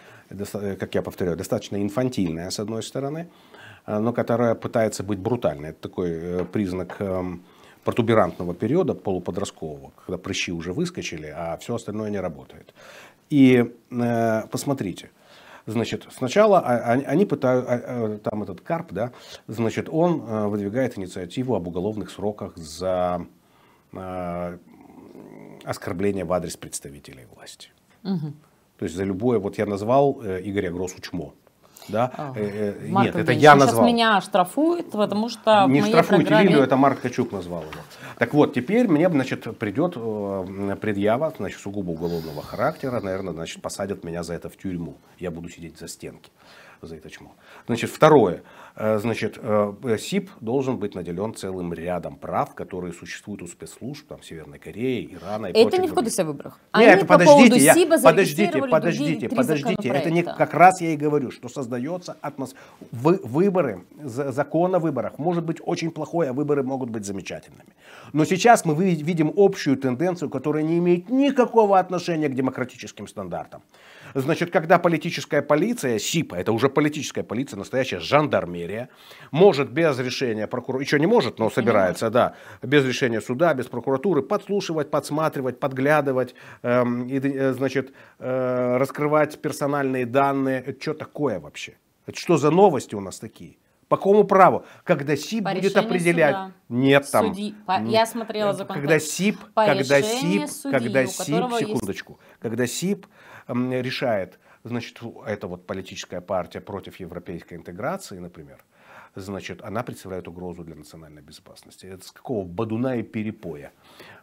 как я повторяю, достаточно инфантильная с одной стороны, но которая пытается быть брутальной. Это такой признак эм, протуберантного периода полуподросткового, когда прыщи уже выскочили, а все остальное не работает. И э, посмотрите, значит, сначала а, а, они пытают, а, там этот Карп, да, значит, он э, выдвигает инициативу об уголовных сроках за э, оскорбление в адрес представителей власти. Угу. То есть за любое, вот я назвал э, Игоря Гросу чмо. Да? Э, э, Марк Нет, это я ну, назвал. Сейчас меня штрафуют, потому что Не штрафуют. моей программе... Лилию, это Марк Качук назвал его. Так вот, теперь мне, значит, придет э, предъява, значит, сугубо уголовного характера, наверное, значит, посадят меня за это в тюрьму. Я буду сидеть за стенки за это чмо. Значит, второе. Э, значит, э, СИП должен быть наделен целым рядом прав, которые существуют у спецслужб там, Северной Кореи, Ирана и это прочих. Это не в кодексе о выборах. Они это подождите, я, подождите, подождите, подождите. Это не как раз я и говорю, что создается атмосфера. выборы, закон о выборах может быть очень плохой, а выборы могут быть замечательными. Но сейчас мы видим общую тенденцию, которая не имеет никакого отношения к демократическим стандартам. Значит, когда политическая полиция, СИПА, это уже политическая полиция, настоящая жандармерия, может без решения прокурора, еще не может, но собирается, да, без решения суда, без прокуратуры, подслушивать, подсматривать, подглядывать, эм, и, э, значит, э, раскрывать персональные данные. Это что такое вообще? Это что за новости у нас такие? По какому праву? Когда СИП по будет определять. Суда. Нет там. Судьи. По... Я смотрела э, закон. Когда СИП, по когда СИП, судьи, когда СИП, секундочку. Есть... Когда СИП решает, значит, это вот политическая партия против европейской интеграции, например, значит, она представляет угрозу для национальной безопасности. Это с какого бадуна и перепоя.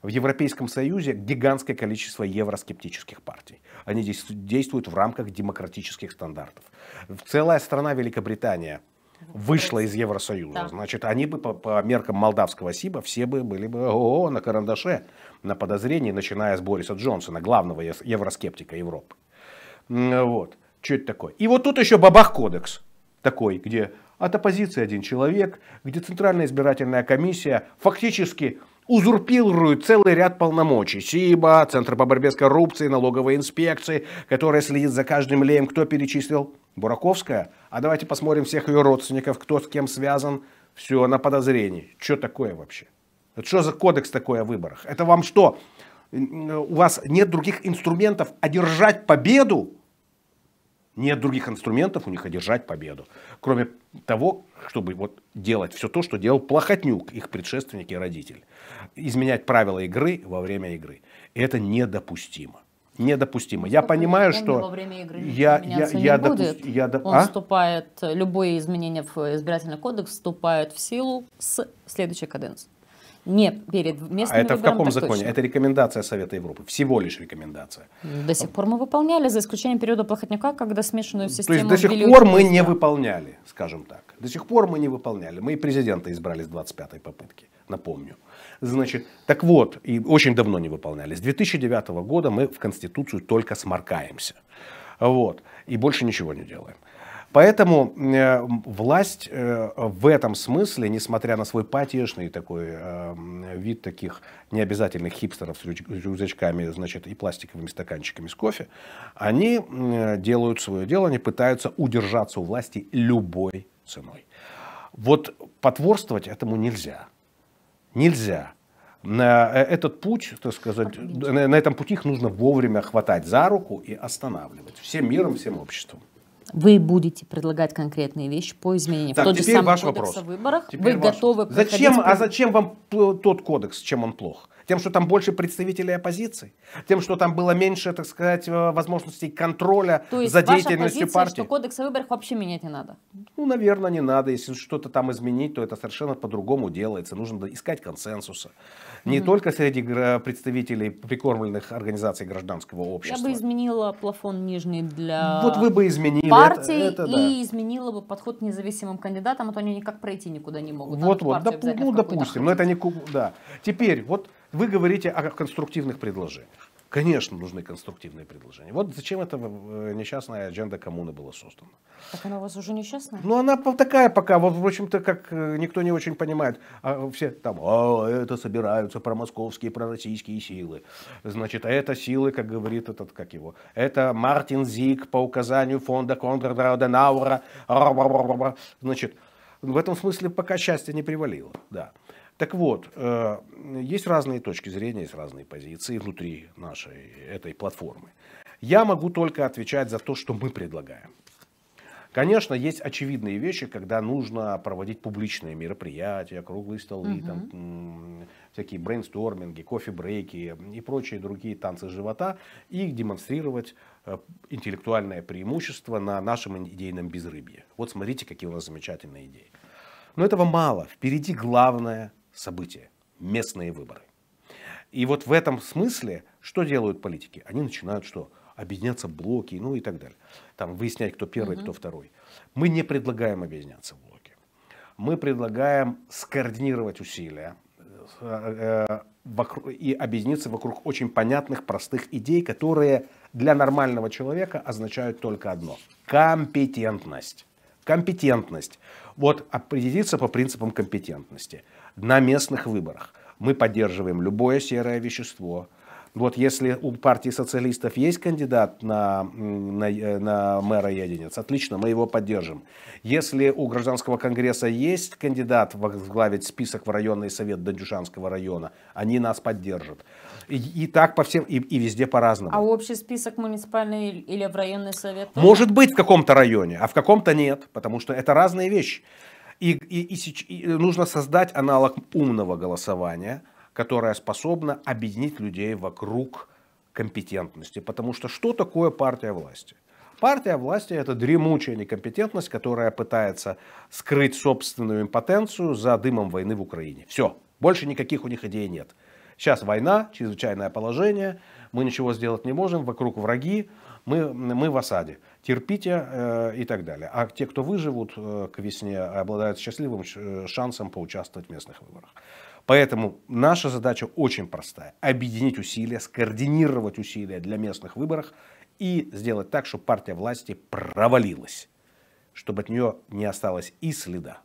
В Европейском Союзе гигантское количество евроскептических партий. Они действуют в рамках демократических стандартов. Целая страна Великобритания – вышла из Евросоюза. Да. Значит, они бы по, по меркам молдавского СИБа все бы были бы ООО на карандаше, на подозрении, начиная с Бориса Джонсона, главного евроскептика Европы. Вот. Что это такое? И вот тут еще бабах кодекс такой, где от оппозиции один человек, где Центральная избирательная комиссия фактически узурпируют целый ряд полномочий. СИБА, Центр по борьбе с коррупцией, налоговой инспекции, которая следит за каждым леем, кто перечислил. Бураковская? А давайте посмотрим всех ее родственников, кто с кем связан. Все на подозрении. Что такое вообще? Это что за кодекс такой о выборах? Это вам что? У вас нет других инструментов одержать победу? Нет других инструментов у них одержать победу. Кроме того, чтобы вот делать все то, что делал Плохотнюк, их предшественник и родитель. Изменять правила игры во время игры. Это недопустимо. Недопустимо. Я понимаю, что во время игры я, я, я, не допу... будет. я доп... Он а? вступает, любые изменения в избирательный кодекс вступают в силу с следующей каденции. Нет, перед а местными А это в каком законе? Точно. Это рекомендация Совета Европы, всего лишь рекомендация. До сих пор мы выполняли, за исключением периода плохотняка, когда смешанную систему... То есть до сих пор мы не выполняли, скажем так. До сих пор мы не выполняли. Мы и президента избрали с 25-й попытки, напомню. Значит, так вот, и очень давно не выполняли. С 2009 года мы в Конституцию только сморкаемся. Вот. И больше ничего не делаем. Поэтому э, власть э, в этом смысле, несмотря на свой потешный такой э, вид таких необязательных хипстеров с рюкзачками значит, и пластиковыми стаканчиками с кофе, они э, делают свое дело, они пытаются удержаться у власти любой ценой. Вот потворствовать этому нельзя. Нельзя на э, этот путь, так сказать, на, на этом пути их нужно вовремя хватать за руку и останавливать. Всем миром, всем обществом. Вы будете предлагать конкретные вещи по изменениям. Так, в тот теперь же самый ваш кодекс вопрос. о выборах теперь вы ваш... готовы зачем, А зачем вам тот кодекс, чем он плох? тем, что там больше представителей оппозиции, тем, что там было меньше, так сказать, э, возможностей контроля То есть за деятельностью ваша позиция, партии. что кодекс о выборах вообще менять не надо? Ну, наверное, не надо. Если что-то там изменить, то это совершенно по-другому делается. Нужно искать консенсуса. Не mm только среди представителей прикормленных организаций гражданского общества. Я бы изменила плафон нижний для вот вы бы изменили партии это, это, и изменила бы подход к независимым кандидатам, а то они никак пройти никуда не могут. Вот-вот, вот, Допу- а ну, допустим, но это не... Да. Теперь, вот вы говорите о конструктивных предложениях. Конечно, нужны конструктивные предложения. Вот зачем эта э, несчастная адженда коммуны была создана. Так она у вас уже несчастная? Ну, она такая пока, вот, в общем-то, как э, никто не очень понимает. А все там, а, это собираются промосковские, пророссийские силы. Значит, а это силы, как говорит этот, как его, это Мартин Зиг по указанию фонда Конрада Аденаура. Значит, в этом смысле пока счастье не привалило, да. Так вот, э, есть разные точки зрения, есть разные позиции внутри нашей этой платформы. Я могу только отвечать за то, что мы предлагаем. Конечно, есть очевидные вещи, когда нужно проводить публичные мероприятия, круглые столы, угу. там, всякие брейнсторминги, кофе-брейки и прочие другие танцы живота, и демонстрировать э, интеллектуальное преимущество на нашем идейном безрыбье. Вот смотрите, какие у нас замечательные идеи. Но этого мало. Впереди главное событие – местные выборы. И вот в этом смысле что делают политики? Они начинают что? Объединяться блоки, ну и так далее. Там выяснять, кто первый, угу. кто второй. Мы не предлагаем объединяться в блоки. Мы предлагаем скоординировать усилия э, э, и объединиться вокруг очень понятных, простых идей, которые для нормального человека означают только одно – компетентность. Компетентность. Вот определиться по принципам компетентности – на местных выборах. Мы поддерживаем любое серое вещество, вот если у партии социалистов есть кандидат на, на, э, на мэра единиц отлично, мы его поддержим. Если у гражданского конгресса есть кандидат возглавить список в районный совет Дандюшанского района, они нас поддержат. И, и так по всем, и, и везде по-разному. А общий список муниципальный или в районный совет? Может быть в каком-то районе, а в каком-то нет, потому что это разные вещи. И, и, и, и э, нужно создать аналог умного голосования, которое способно объединить людей вокруг компетентности. Потому что что такое партия власти? Партия власти – это дремучая некомпетентность, которая пытается скрыть собственную импотенцию за дымом войны в Украине. Все, больше никаких у них идей нет. Сейчас война, чрезвычайное положение, мы ничего сделать не можем, вокруг враги, мы, мы в осаде терпите э, и так далее. А те, кто выживут э, к весне, обладают счастливым э, шансом поучаствовать в местных выборах. Поэтому наша задача очень простая. Объединить усилия, скоординировать усилия для местных выборов и сделать так, чтобы партия власти провалилась, чтобы от нее не осталось и следа.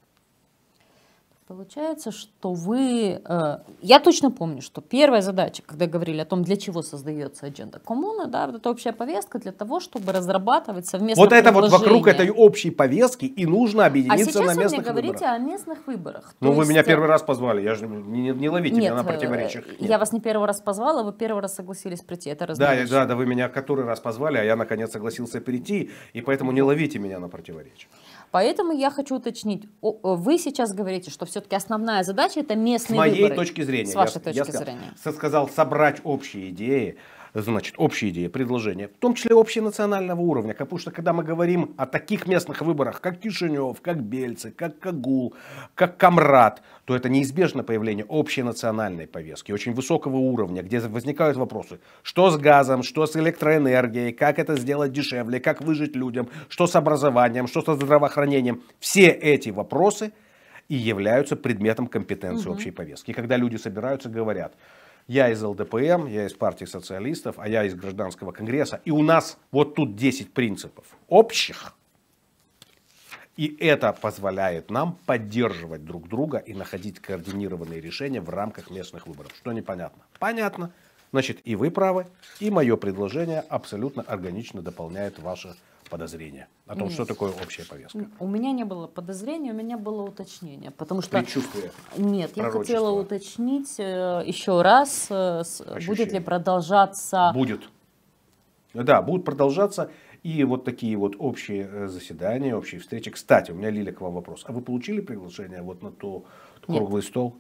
Получается, что вы... Э, я точно помню, что первая задача, когда говорили о том, для чего создается агенда коммуны, да, вот эта общая повестка для того, чтобы разрабатывать совместно Вот это вот вокруг этой общей повестки и нужно а объединиться а на местных выборах. А сейчас вы мне говорите выборах. о местных выборах. Ну, есть... вы меня э, первый раз позвали, я же не, не, не ловите Нет, меня на э, противоречиях. Э, Нет. Я вас не первый раз позвала, вы первый раз согласились прийти, это разноречие. Да, да, да, вы меня который раз позвали, а я наконец согласился прийти, и поэтому не ловите меня на противоречиях. Поэтому я хочу уточнить, э, вы сейчас говорите, что все-таки основная задача это местные выборы. С моей выборы, точки зрения. С вашей я, точки я зрения. Сказал, сказал собрать общие идеи, значит, общие идеи, предложения, в том числе общенационального уровня. Потому что когда мы говорим о таких местных выборах, как Кишинев, как Бельцы, как Кагул, как Камрад, то это неизбежно появление общенациональной повестки, очень высокого уровня, где возникают вопросы, что с газом, что с электроэнергией, как это сделать дешевле, как выжить людям, что с образованием, что со здравоохранением. Все эти вопросы и являются предметом компетенции угу. общей повестки. И когда люди собираются, говорят, я из ЛДПМ, я из партии социалистов, а я из гражданского конгресса, и у нас вот тут 10 принципов общих, и это позволяет нам поддерживать друг друга и находить координированные решения в рамках местных выборов. Что непонятно? Понятно. Значит, и вы правы, и мое предложение абсолютно органично дополняет ваше подозрения о том, Нет. что такое общая повестка? У меня не было подозрения, у меня было уточнение, потому что... Предчувствие. Нет, я хотела уточнить э, еще раз, Ощущение. Э, будет ли продолжаться... Будет. Да, будут продолжаться и вот такие вот общие э, заседания, общие встречи. Кстати, у меня, Лиля, к вам вопрос. А вы получили приглашение вот на ту круглый стол?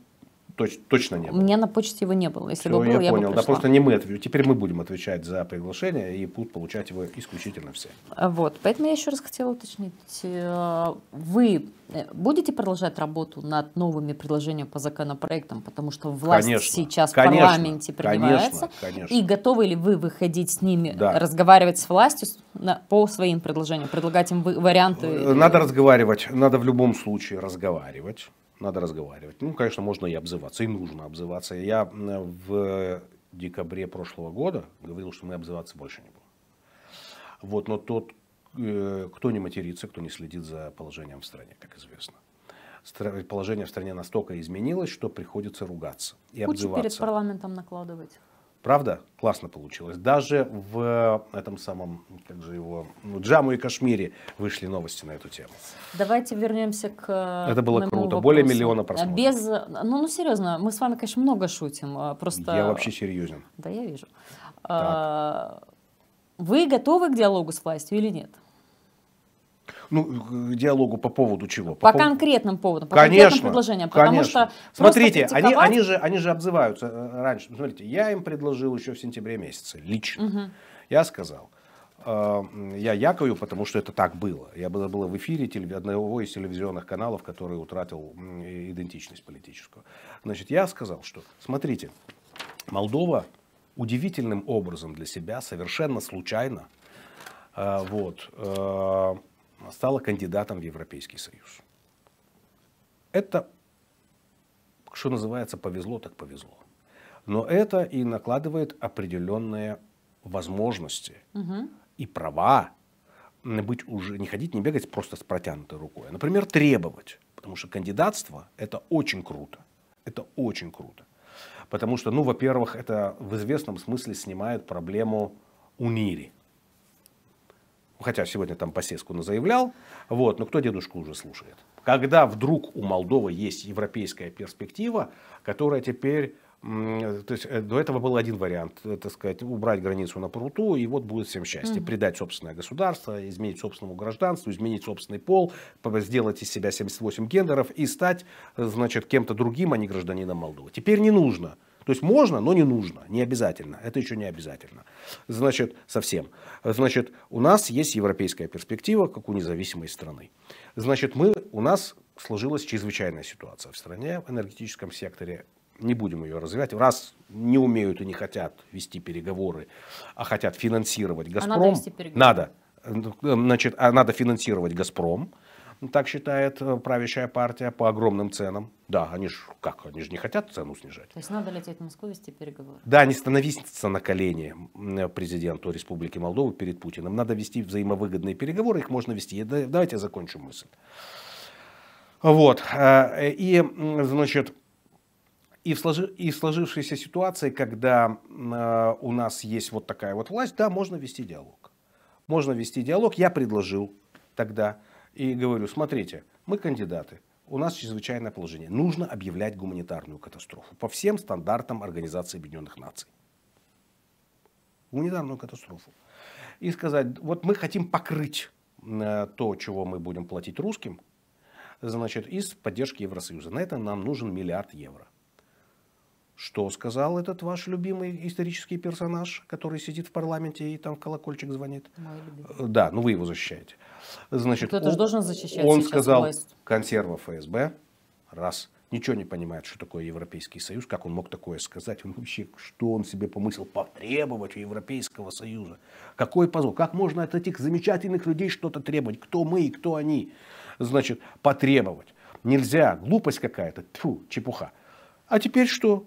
точ, точно не было. У меня на почте его не было. Если Все, бы было, я, я понял. Бы пришла. да просто не мы, теперь мы будем отвечать за приглашение и будут получать его исключительно все. Вот, поэтому я еще раз хотела уточнить. Э, вы э, будете продолжать работу над новыми предложениями по законопроектам, потому что власть конечно, сейчас конечно, в парламенте принимается? Конечно, конечно. И готовы ли вы выходить с ними, да. разговаривать с властью на, по своим предложениям, предлагать им варианты? Надо разговаривать, надо в любом случае разговаривать надо разговаривать. Ну, конечно, можно и обзываться, и нужно обзываться. Я в декабре прошлого года говорил, что мы обзываться больше не будем. Вот, но тот, э, кто не матерится, кто не следит за положением в стране, как известно. Положение в стране настолько изменилось, что приходится ругаться и Кучу обзываться. перед парламентом накладывать. Правда? Классно получилось. Даже в э, этом самом, как же его, ну, Джаму и Кашмире вышли новости на эту тему. Давайте вернемся к э, Это было круто. Вопросу. Более миллиона просмотров. Без, ну, ну, серьезно, мы с вами, конечно, много шутим. А просто... Я вообще серьезен. Да, я вижу. Так. А, вы готовы к диалогу с властью или нет? ну, э, диалогу по поводу чего? По, по поводу... конкретным поводам, по конкретным предложениям. Потому конечно. что Смотрите, критиковать... они, они, же, они же обзываются э, раньше. Смотрите, я им предложил еще в сентябре месяце лично. Угу. Я сказал, э, я Яковлю, потому что это так было. Я была, была в эфире телев... одного из телевизионных каналов, который утратил идентичность политическую. Значит, я сказал, что, смотрите, Молдова удивительным образом для себя, совершенно случайно, вот, а стала кандидатом в Европейский Союз. Это, что называется, повезло так повезло. Но это и накладывает определенные возможности угу. и права быть уже, не ходить, не бегать просто с протянутой рукой. Например, требовать. Потому что кандидатство – это очень круто. Это очень круто. Потому что, ну, во-первых, это в известном смысле снимает проблему унири хотя сегодня там Басеску назаявлял, вот, но кто дедушку уже слушает? Когда вдруг у Молдовы есть европейская перспектива, которая теперь то есть э, до этого был один вариант, э, так сказать, убрать границу на Пруту, и вот будет всем счастье. Mm-hmm. Предать собственное государство, изменить собственному гражданству, изменить собственный пол, сделать из себя 78 гендеров и стать, э, значит, кем-то другим, а не гражданином Молдовы. Теперь не нужно. То есть можно, но не нужно, не обязательно. Это еще не обязательно. Значит, совсем. Значит, у нас есть европейская перспектива, как у независимой страны. Значит, мы, у нас сложилась чрезвычайная ситуация в стране, в энергетическом секторе. Не будем ее развивать. Раз не умеют и не хотят вести переговоры, а хотят финансировать «Газпром», а надо, надо, значит, а надо финансировать «Газпром», так считает э, правящая партия, по огромным ценам. Да, они же как, они же не хотят цену снижать. То есть надо лететь в Москву вести переговоры? Да, не становиться на колени э, президенту Республики Молдовы перед Путиным. Надо вести взаимовыгодные переговоры, их можно вести. Давайте я закончу мысль. Вот. Э, и, значит, и в, сложившейся ситуации, когда у нас есть вот такая вот власть, да, можно вести диалог. Можно вести диалог. Я предложил тогда и говорю, смотрите, мы кандидаты, у нас чрезвычайное положение. Нужно объявлять гуманитарную катастрофу по всем стандартам Организации Объединенных Наций. Гуманитарную катастрофу. И сказать, вот мы хотим покрыть э, то, чего мы будем платить русским, значит, из поддержки Евросоюза. На это нам нужен миллиард евро. Что сказал этот ваш любимый исторический персонаж, который сидит в парламенте и там в колокольчик звонит? Э, да, ну вы его защищаете. Значит, Кто-то он, же должен защищать Он сказал, власть. консерва ФСБ, раз, ничего не понимает, что такое Европейский Союз, как он мог такое сказать, он вообще, что он себе помыслил потребовать у Европейского Союза? Какой позор, как можно от этих замечательных людей что-то требовать? Кто мы и кто они? Значит, потребовать. Нельзя, глупость какая-то, тьфу, чепуха. А теперь что?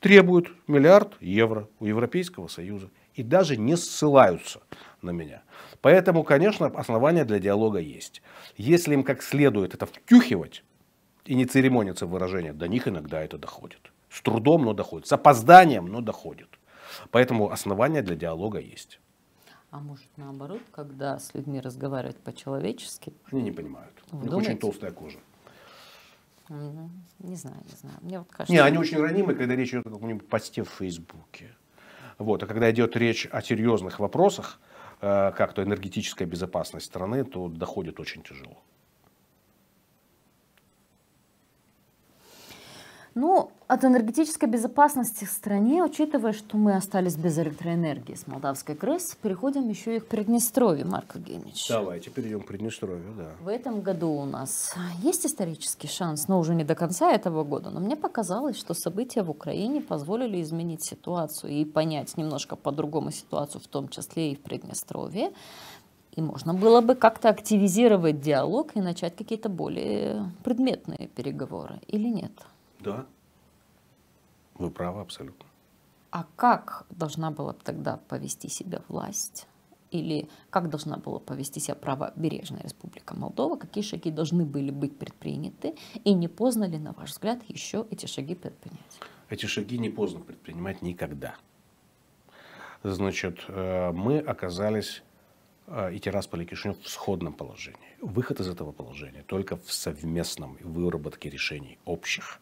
требуют миллиард евро у Европейского Союза и даже не ссылаются на меня. Поэтому, конечно, основания для диалога есть. Если им как следует это втюхивать и не церемониться в выражениях, до них иногда это доходит. С трудом, но доходит. С опозданием, но доходит. Поэтому основания для диалога есть. А может наоборот, когда с людьми разговаривать по-человечески? Они не понимают. У них очень толстая кожа. Не знаю, не знаю. Мне вот кажется... Не, они очень ранимы, когда речь идет о каком-нибудь посте в Фейсбуке. Вот. А когда идет речь о серьезных вопросах, э, как то энергетическая безопасность страны, то доходит очень тяжело. Ну, от энергетической безопасности в стране, учитывая, что мы остались без электроэнергии с Молдавской КРЭС, переходим еще и к Приднестровью, Марк Евгеньевич. Давайте перейдем к Приднестровью, да. В этом году у нас есть исторический шанс, но уже не до конца этого года, но мне показалось, что события в Украине позволили изменить ситуацию и понять немножко по-другому ситуацию, в том числе и в Приднестровье. И можно было бы как-то активизировать диалог и начать какие-то более предметные переговоры, или нет? Да. Вы правы абсолютно. А как должна была тогда повести себя власть? Или как должна была повести себя правобережная республика Молдова? Какие шаги должны были быть предприняты? И не поздно ли, на ваш взгляд, еще эти шаги предпринять? Эти шаги не поздно предпринимать никогда. Значит, э, мы оказались э, и Тирасполь и Кишинев в сходном положении. Выход из этого положения только в совместном выработке решений общих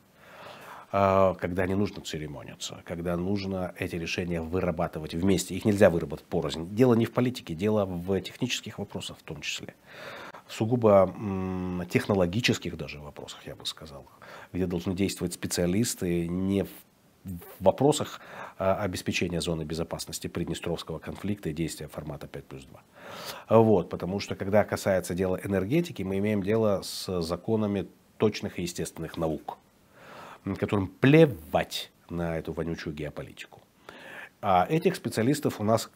а, когда не нужно церемониться, когда нужно эти решения вырабатывать вместе. Их нельзя выработать порознь. Дело не в политике, дело в технических вопросах в том числе. В сугубо технологических даже вопросах, я бы сказал, где должны действовать специалисты не в вопросах а, обеспечения зоны безопасности Приднестровского конфликта и действия формата 5 плюс 2. Вот, потому что когда касается дела энергетики, мы имеем дело с законами точных и естественных наук которым плевать на эту вонючую геополитику. А этих специалистов у нас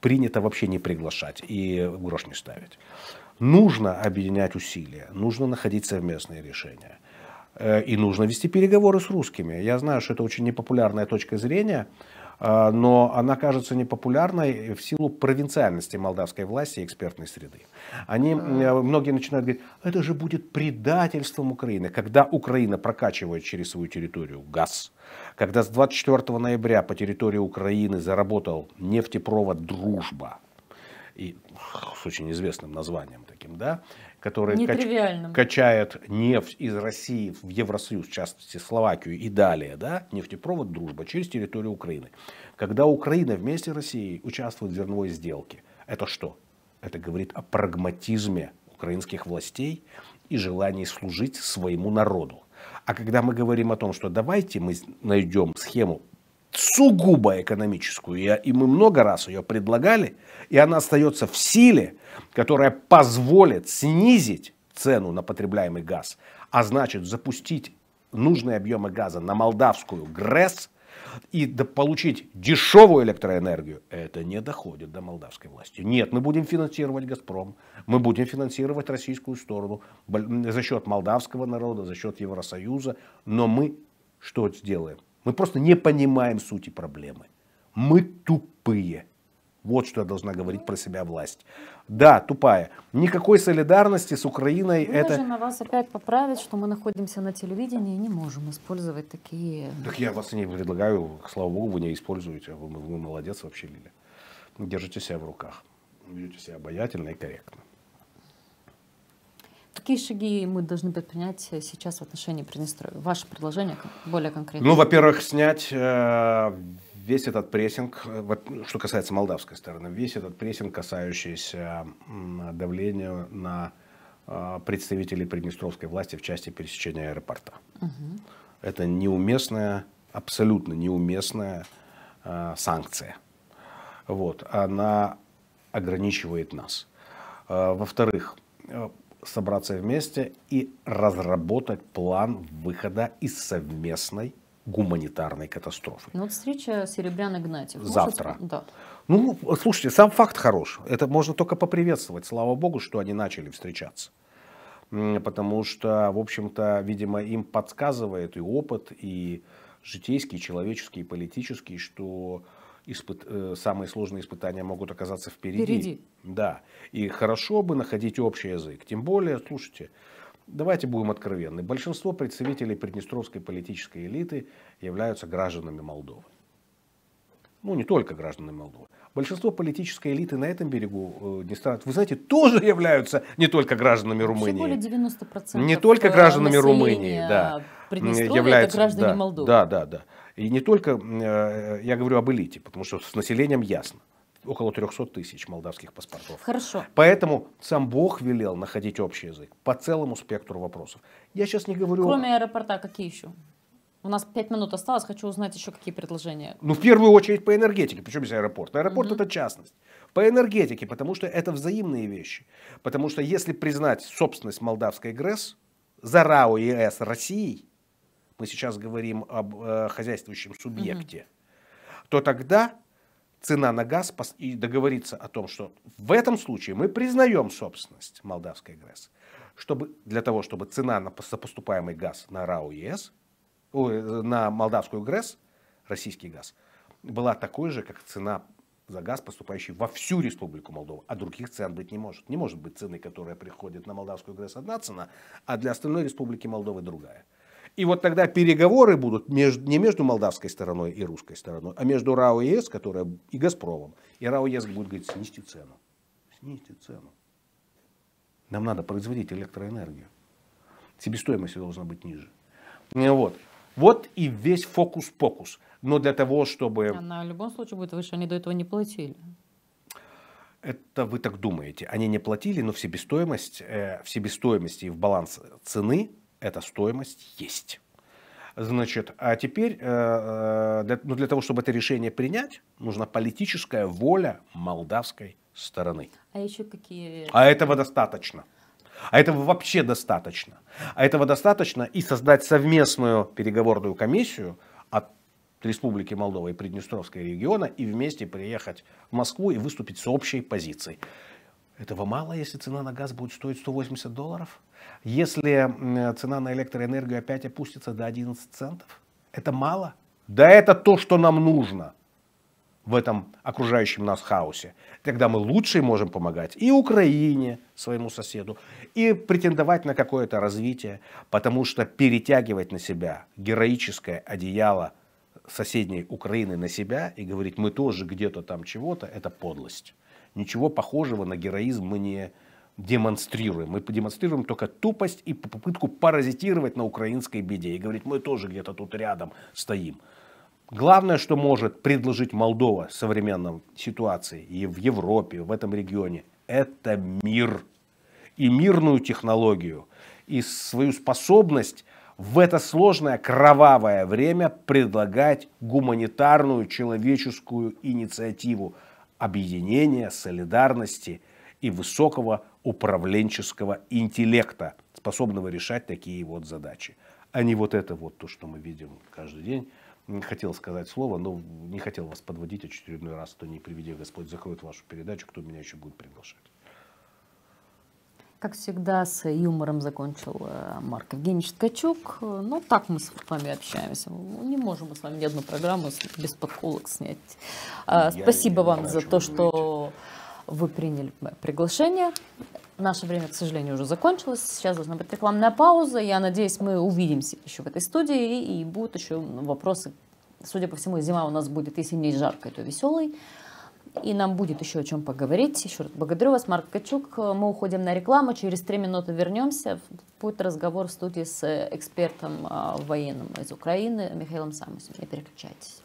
принято вообще не приглашать и грош не ставить. Нужно объединять усилия, нужно находить совместные решения. Э, и нужно вести переговоры с русскими. Я знаю, что это очень непопулярная точка зрения, а, но она кажется непопулярной в силу провинциальности молдавской власти и экспертной среды. Они, э, многие начинают говорить, «А это же будет предательством Украины, когда Украина прокачивает через свою территорию газ, когда с 24 ноября по территории Украины заработал нефтепровод «Дружба», и с очень известным названием таким, да, который кач- качает нефть из России в Евросоюз, в частности Словакию и далее, да, нефтепровод «Дружба» через территорию Украины. Когда Украина вместе с Россией участвует в зерновой сделке, это что? Это говорит о прагматизме украинских властей и желании служить своему народу. А когда мы говорим о том, что давайте мы найдем схему сугубо экономическую, и мы много раз ее предлагали, и она остается в силе, которая позволит снизить цену на потребляемый газ, а значит запустить нужные объемы газа на молдавскую ГРЭС и получить дешевую электроэнергию, это не доходит до молдавской власти. Нет, мы будем финансировать «Газпром», мы будем финансировать российскую сторону за счет молдавского народа, за счет Евросоюза, но мы что сделаем? Мы просто не понимаем сути проблемы. Мы тупые. Вот что я должна говорить про себя власть. Да, тупая. Никакой солидарности с Украиной Нужно это... Нужно вас опять поправить, что мы находимся на телевидении и не можем использовать такие... Так я вас не предлагаю, слава богу, вы не используете. Вы, вы молодец вообще, Лиля. Держите себя в руках. Ведете себя обаятельно и корректно. Какие шаги мы должны предпринять э, сейчас в отношении Приднестровья? Ваше предложение более конкретно. Ну, во-первых, снять э, весь этот прессинг, э, что касается молдавской стороны, весь этот прессинг, касающийся э, давления на э, представителей приднестровской власти в части пересечения аэропорта. Угу. Это неуместная, абсолютно неуместная э, санкция. Вот, она ограничивает нас. Э, во-вторых, собраться вместе и разработать план выхода из совместной гуманитарной катастрофы. Ну вот встреча Серебрян Игнатьев. Завтра. Может, да. Ну, слушайте, сам факт хорош. Это можно только поприветствовать. Слава богу, что они начали встречаться. Потому что, в общем-то, видимо, им подсказывает и опыт, и житейский, и человеческий, и политический, что испыт, э, самые сложные испытания могут оказаться впереди. впереди. Да. И хорошо бы находить общий язык. Тем более, слушайте, давайте будем откровенны. Большинство представителей приднестровской политической элиты являются гражданами Молдовы. Ну, не только гражданами Молдовы. Большинство политической элиты на этом берегу Днестра, э, вы знаете, тоже являются не только гражданами Румынии. Все более 90%. Не только э, гражданами Румынии, да. Приднестровья являются, это граждане да, Молдовы. Да, да, да. И не только, э, я говорю об элите, потому что с населением ясно. Около 300 тысяч молдавских паспортов. Хорошо. Поэтому сам Бог велел находить общий язык по целому спектру вопросов. Я сейчас не говорю... Кроме аэропорта, какие еще? У нас 5 минут осталось, хочу узнать еще какие предложения. Ну, в первую очередь по энергетике, причем без аэропорта. Аэропорт угу. это частность. По энергетике, потому что это взаимные вещи. Потому что если признать собственность молдавской ГРЭС за РАО и ЕС Россией, мы сейчас говорим об э, хозяйствующем субъекте, угу. то тогда цена на газ и договориться о том, что в этом случае мы признаем собственность Молдавской ГРЭС, чтобы, для того, чтобы цена на поступаемый газ на РАО ЕС, на Молдавскую ГРЭС, российский газ, была такой же, как цена за газ, поступающий во всю Республику Молдова. А других цен быть не может. Не может быть цены, которая приходит на Молдавскую ГРЭС одна цена, а для остальной Республики Молдовы другая. И вот тогда переговоры будут между, не между молдавской стороной и русской стороной, а между РАО и ЕС, которая и Газпромом. И РАО и ЕС будет говорить, снизьте цену. Снизьте цену. Нам надо производить электроэнергию. Себестоимость должна быть ниже. Э, вот. Вот и весь фокус-покус. Но для того, чтобы... Она а в любом случае будет выше, они до этого не платили. Это вы так думаете. Они не платили, но в себестоимость, э, в себестоимости и в баланс цены эта стоимость есть. Значит, а теперь, э, э, для, ну, для того, чтобы это решение принять, нужна политическая воля молдавской стороны. А еще какие... А этого достаточно. А этого вообще достаточно. А этого достаточно и создать совместную переговорную комиссию от Республики Молдова и Приднестровского региона и вместе приехать в Москву и выступить с общей позицией. Этого мало, если цена на газ будет стоить 180 долларов? Если цена на электроэнергию опять опустится до 11 центов? Это мало? Да это то, что нам нужно в этом окружающем нас хаосе. Тогда мы лучше можем помогать и Украине, своему соседу, и претендовать на какое-то развитие, потому что перетягивать на себя героическое одеяло – соседней Украины на себя и говорить, мы тоже где-то там чего-то, это подлость. Ничего похожего на героизм мы не демонстрируем. Мы демонстрируем только тупость и попытку паразитировать на украинской беде и говорить, мы тоже где-то тут рядом стоим. Главное, что может предложить Молдова в современном ситуации и в Европе, в этом регионе, это мир. И мирную технологию, и свою способность в это сложное кровавое время предлагать гуманитарную человеческую инициативу объединения, солидарности и высокого управленческого интеллекта, способного решать такие вот задачи. А не вот это вот то, что мы видим каждый день. Не хотел сказать слово, но не хотел вас подводить а очередной раз, кто не приведи Господь закроет вашу передачу, кто меня еще будет приглашать. Как всегда, с юмором закончил э, Марк Евгеньевич Ткачук. Ну, так мы с вами общаемся. Не можем мы с вами ни одну программу без подколок снять. А, Я Спасибо вам за то, что вы приняли приглашение. Наше время, к сожалению, уже закончилось. Сейчас должна быть рекламная пауза. Я надеюсь, мы увидимся еще в этой студии. И будут еще вопросы. Судя по всему, зима у нас будет, если не жаркой, то веселой и нам будет еще о чем поговорить. Еще раз благодарю вас, Марк Качук. Мы уходим на рекламу, через три минуты вернемся. Будет разговор в студии с э, экспертом а, военным из Украины Михаилом Самусом. Не переключайтесь.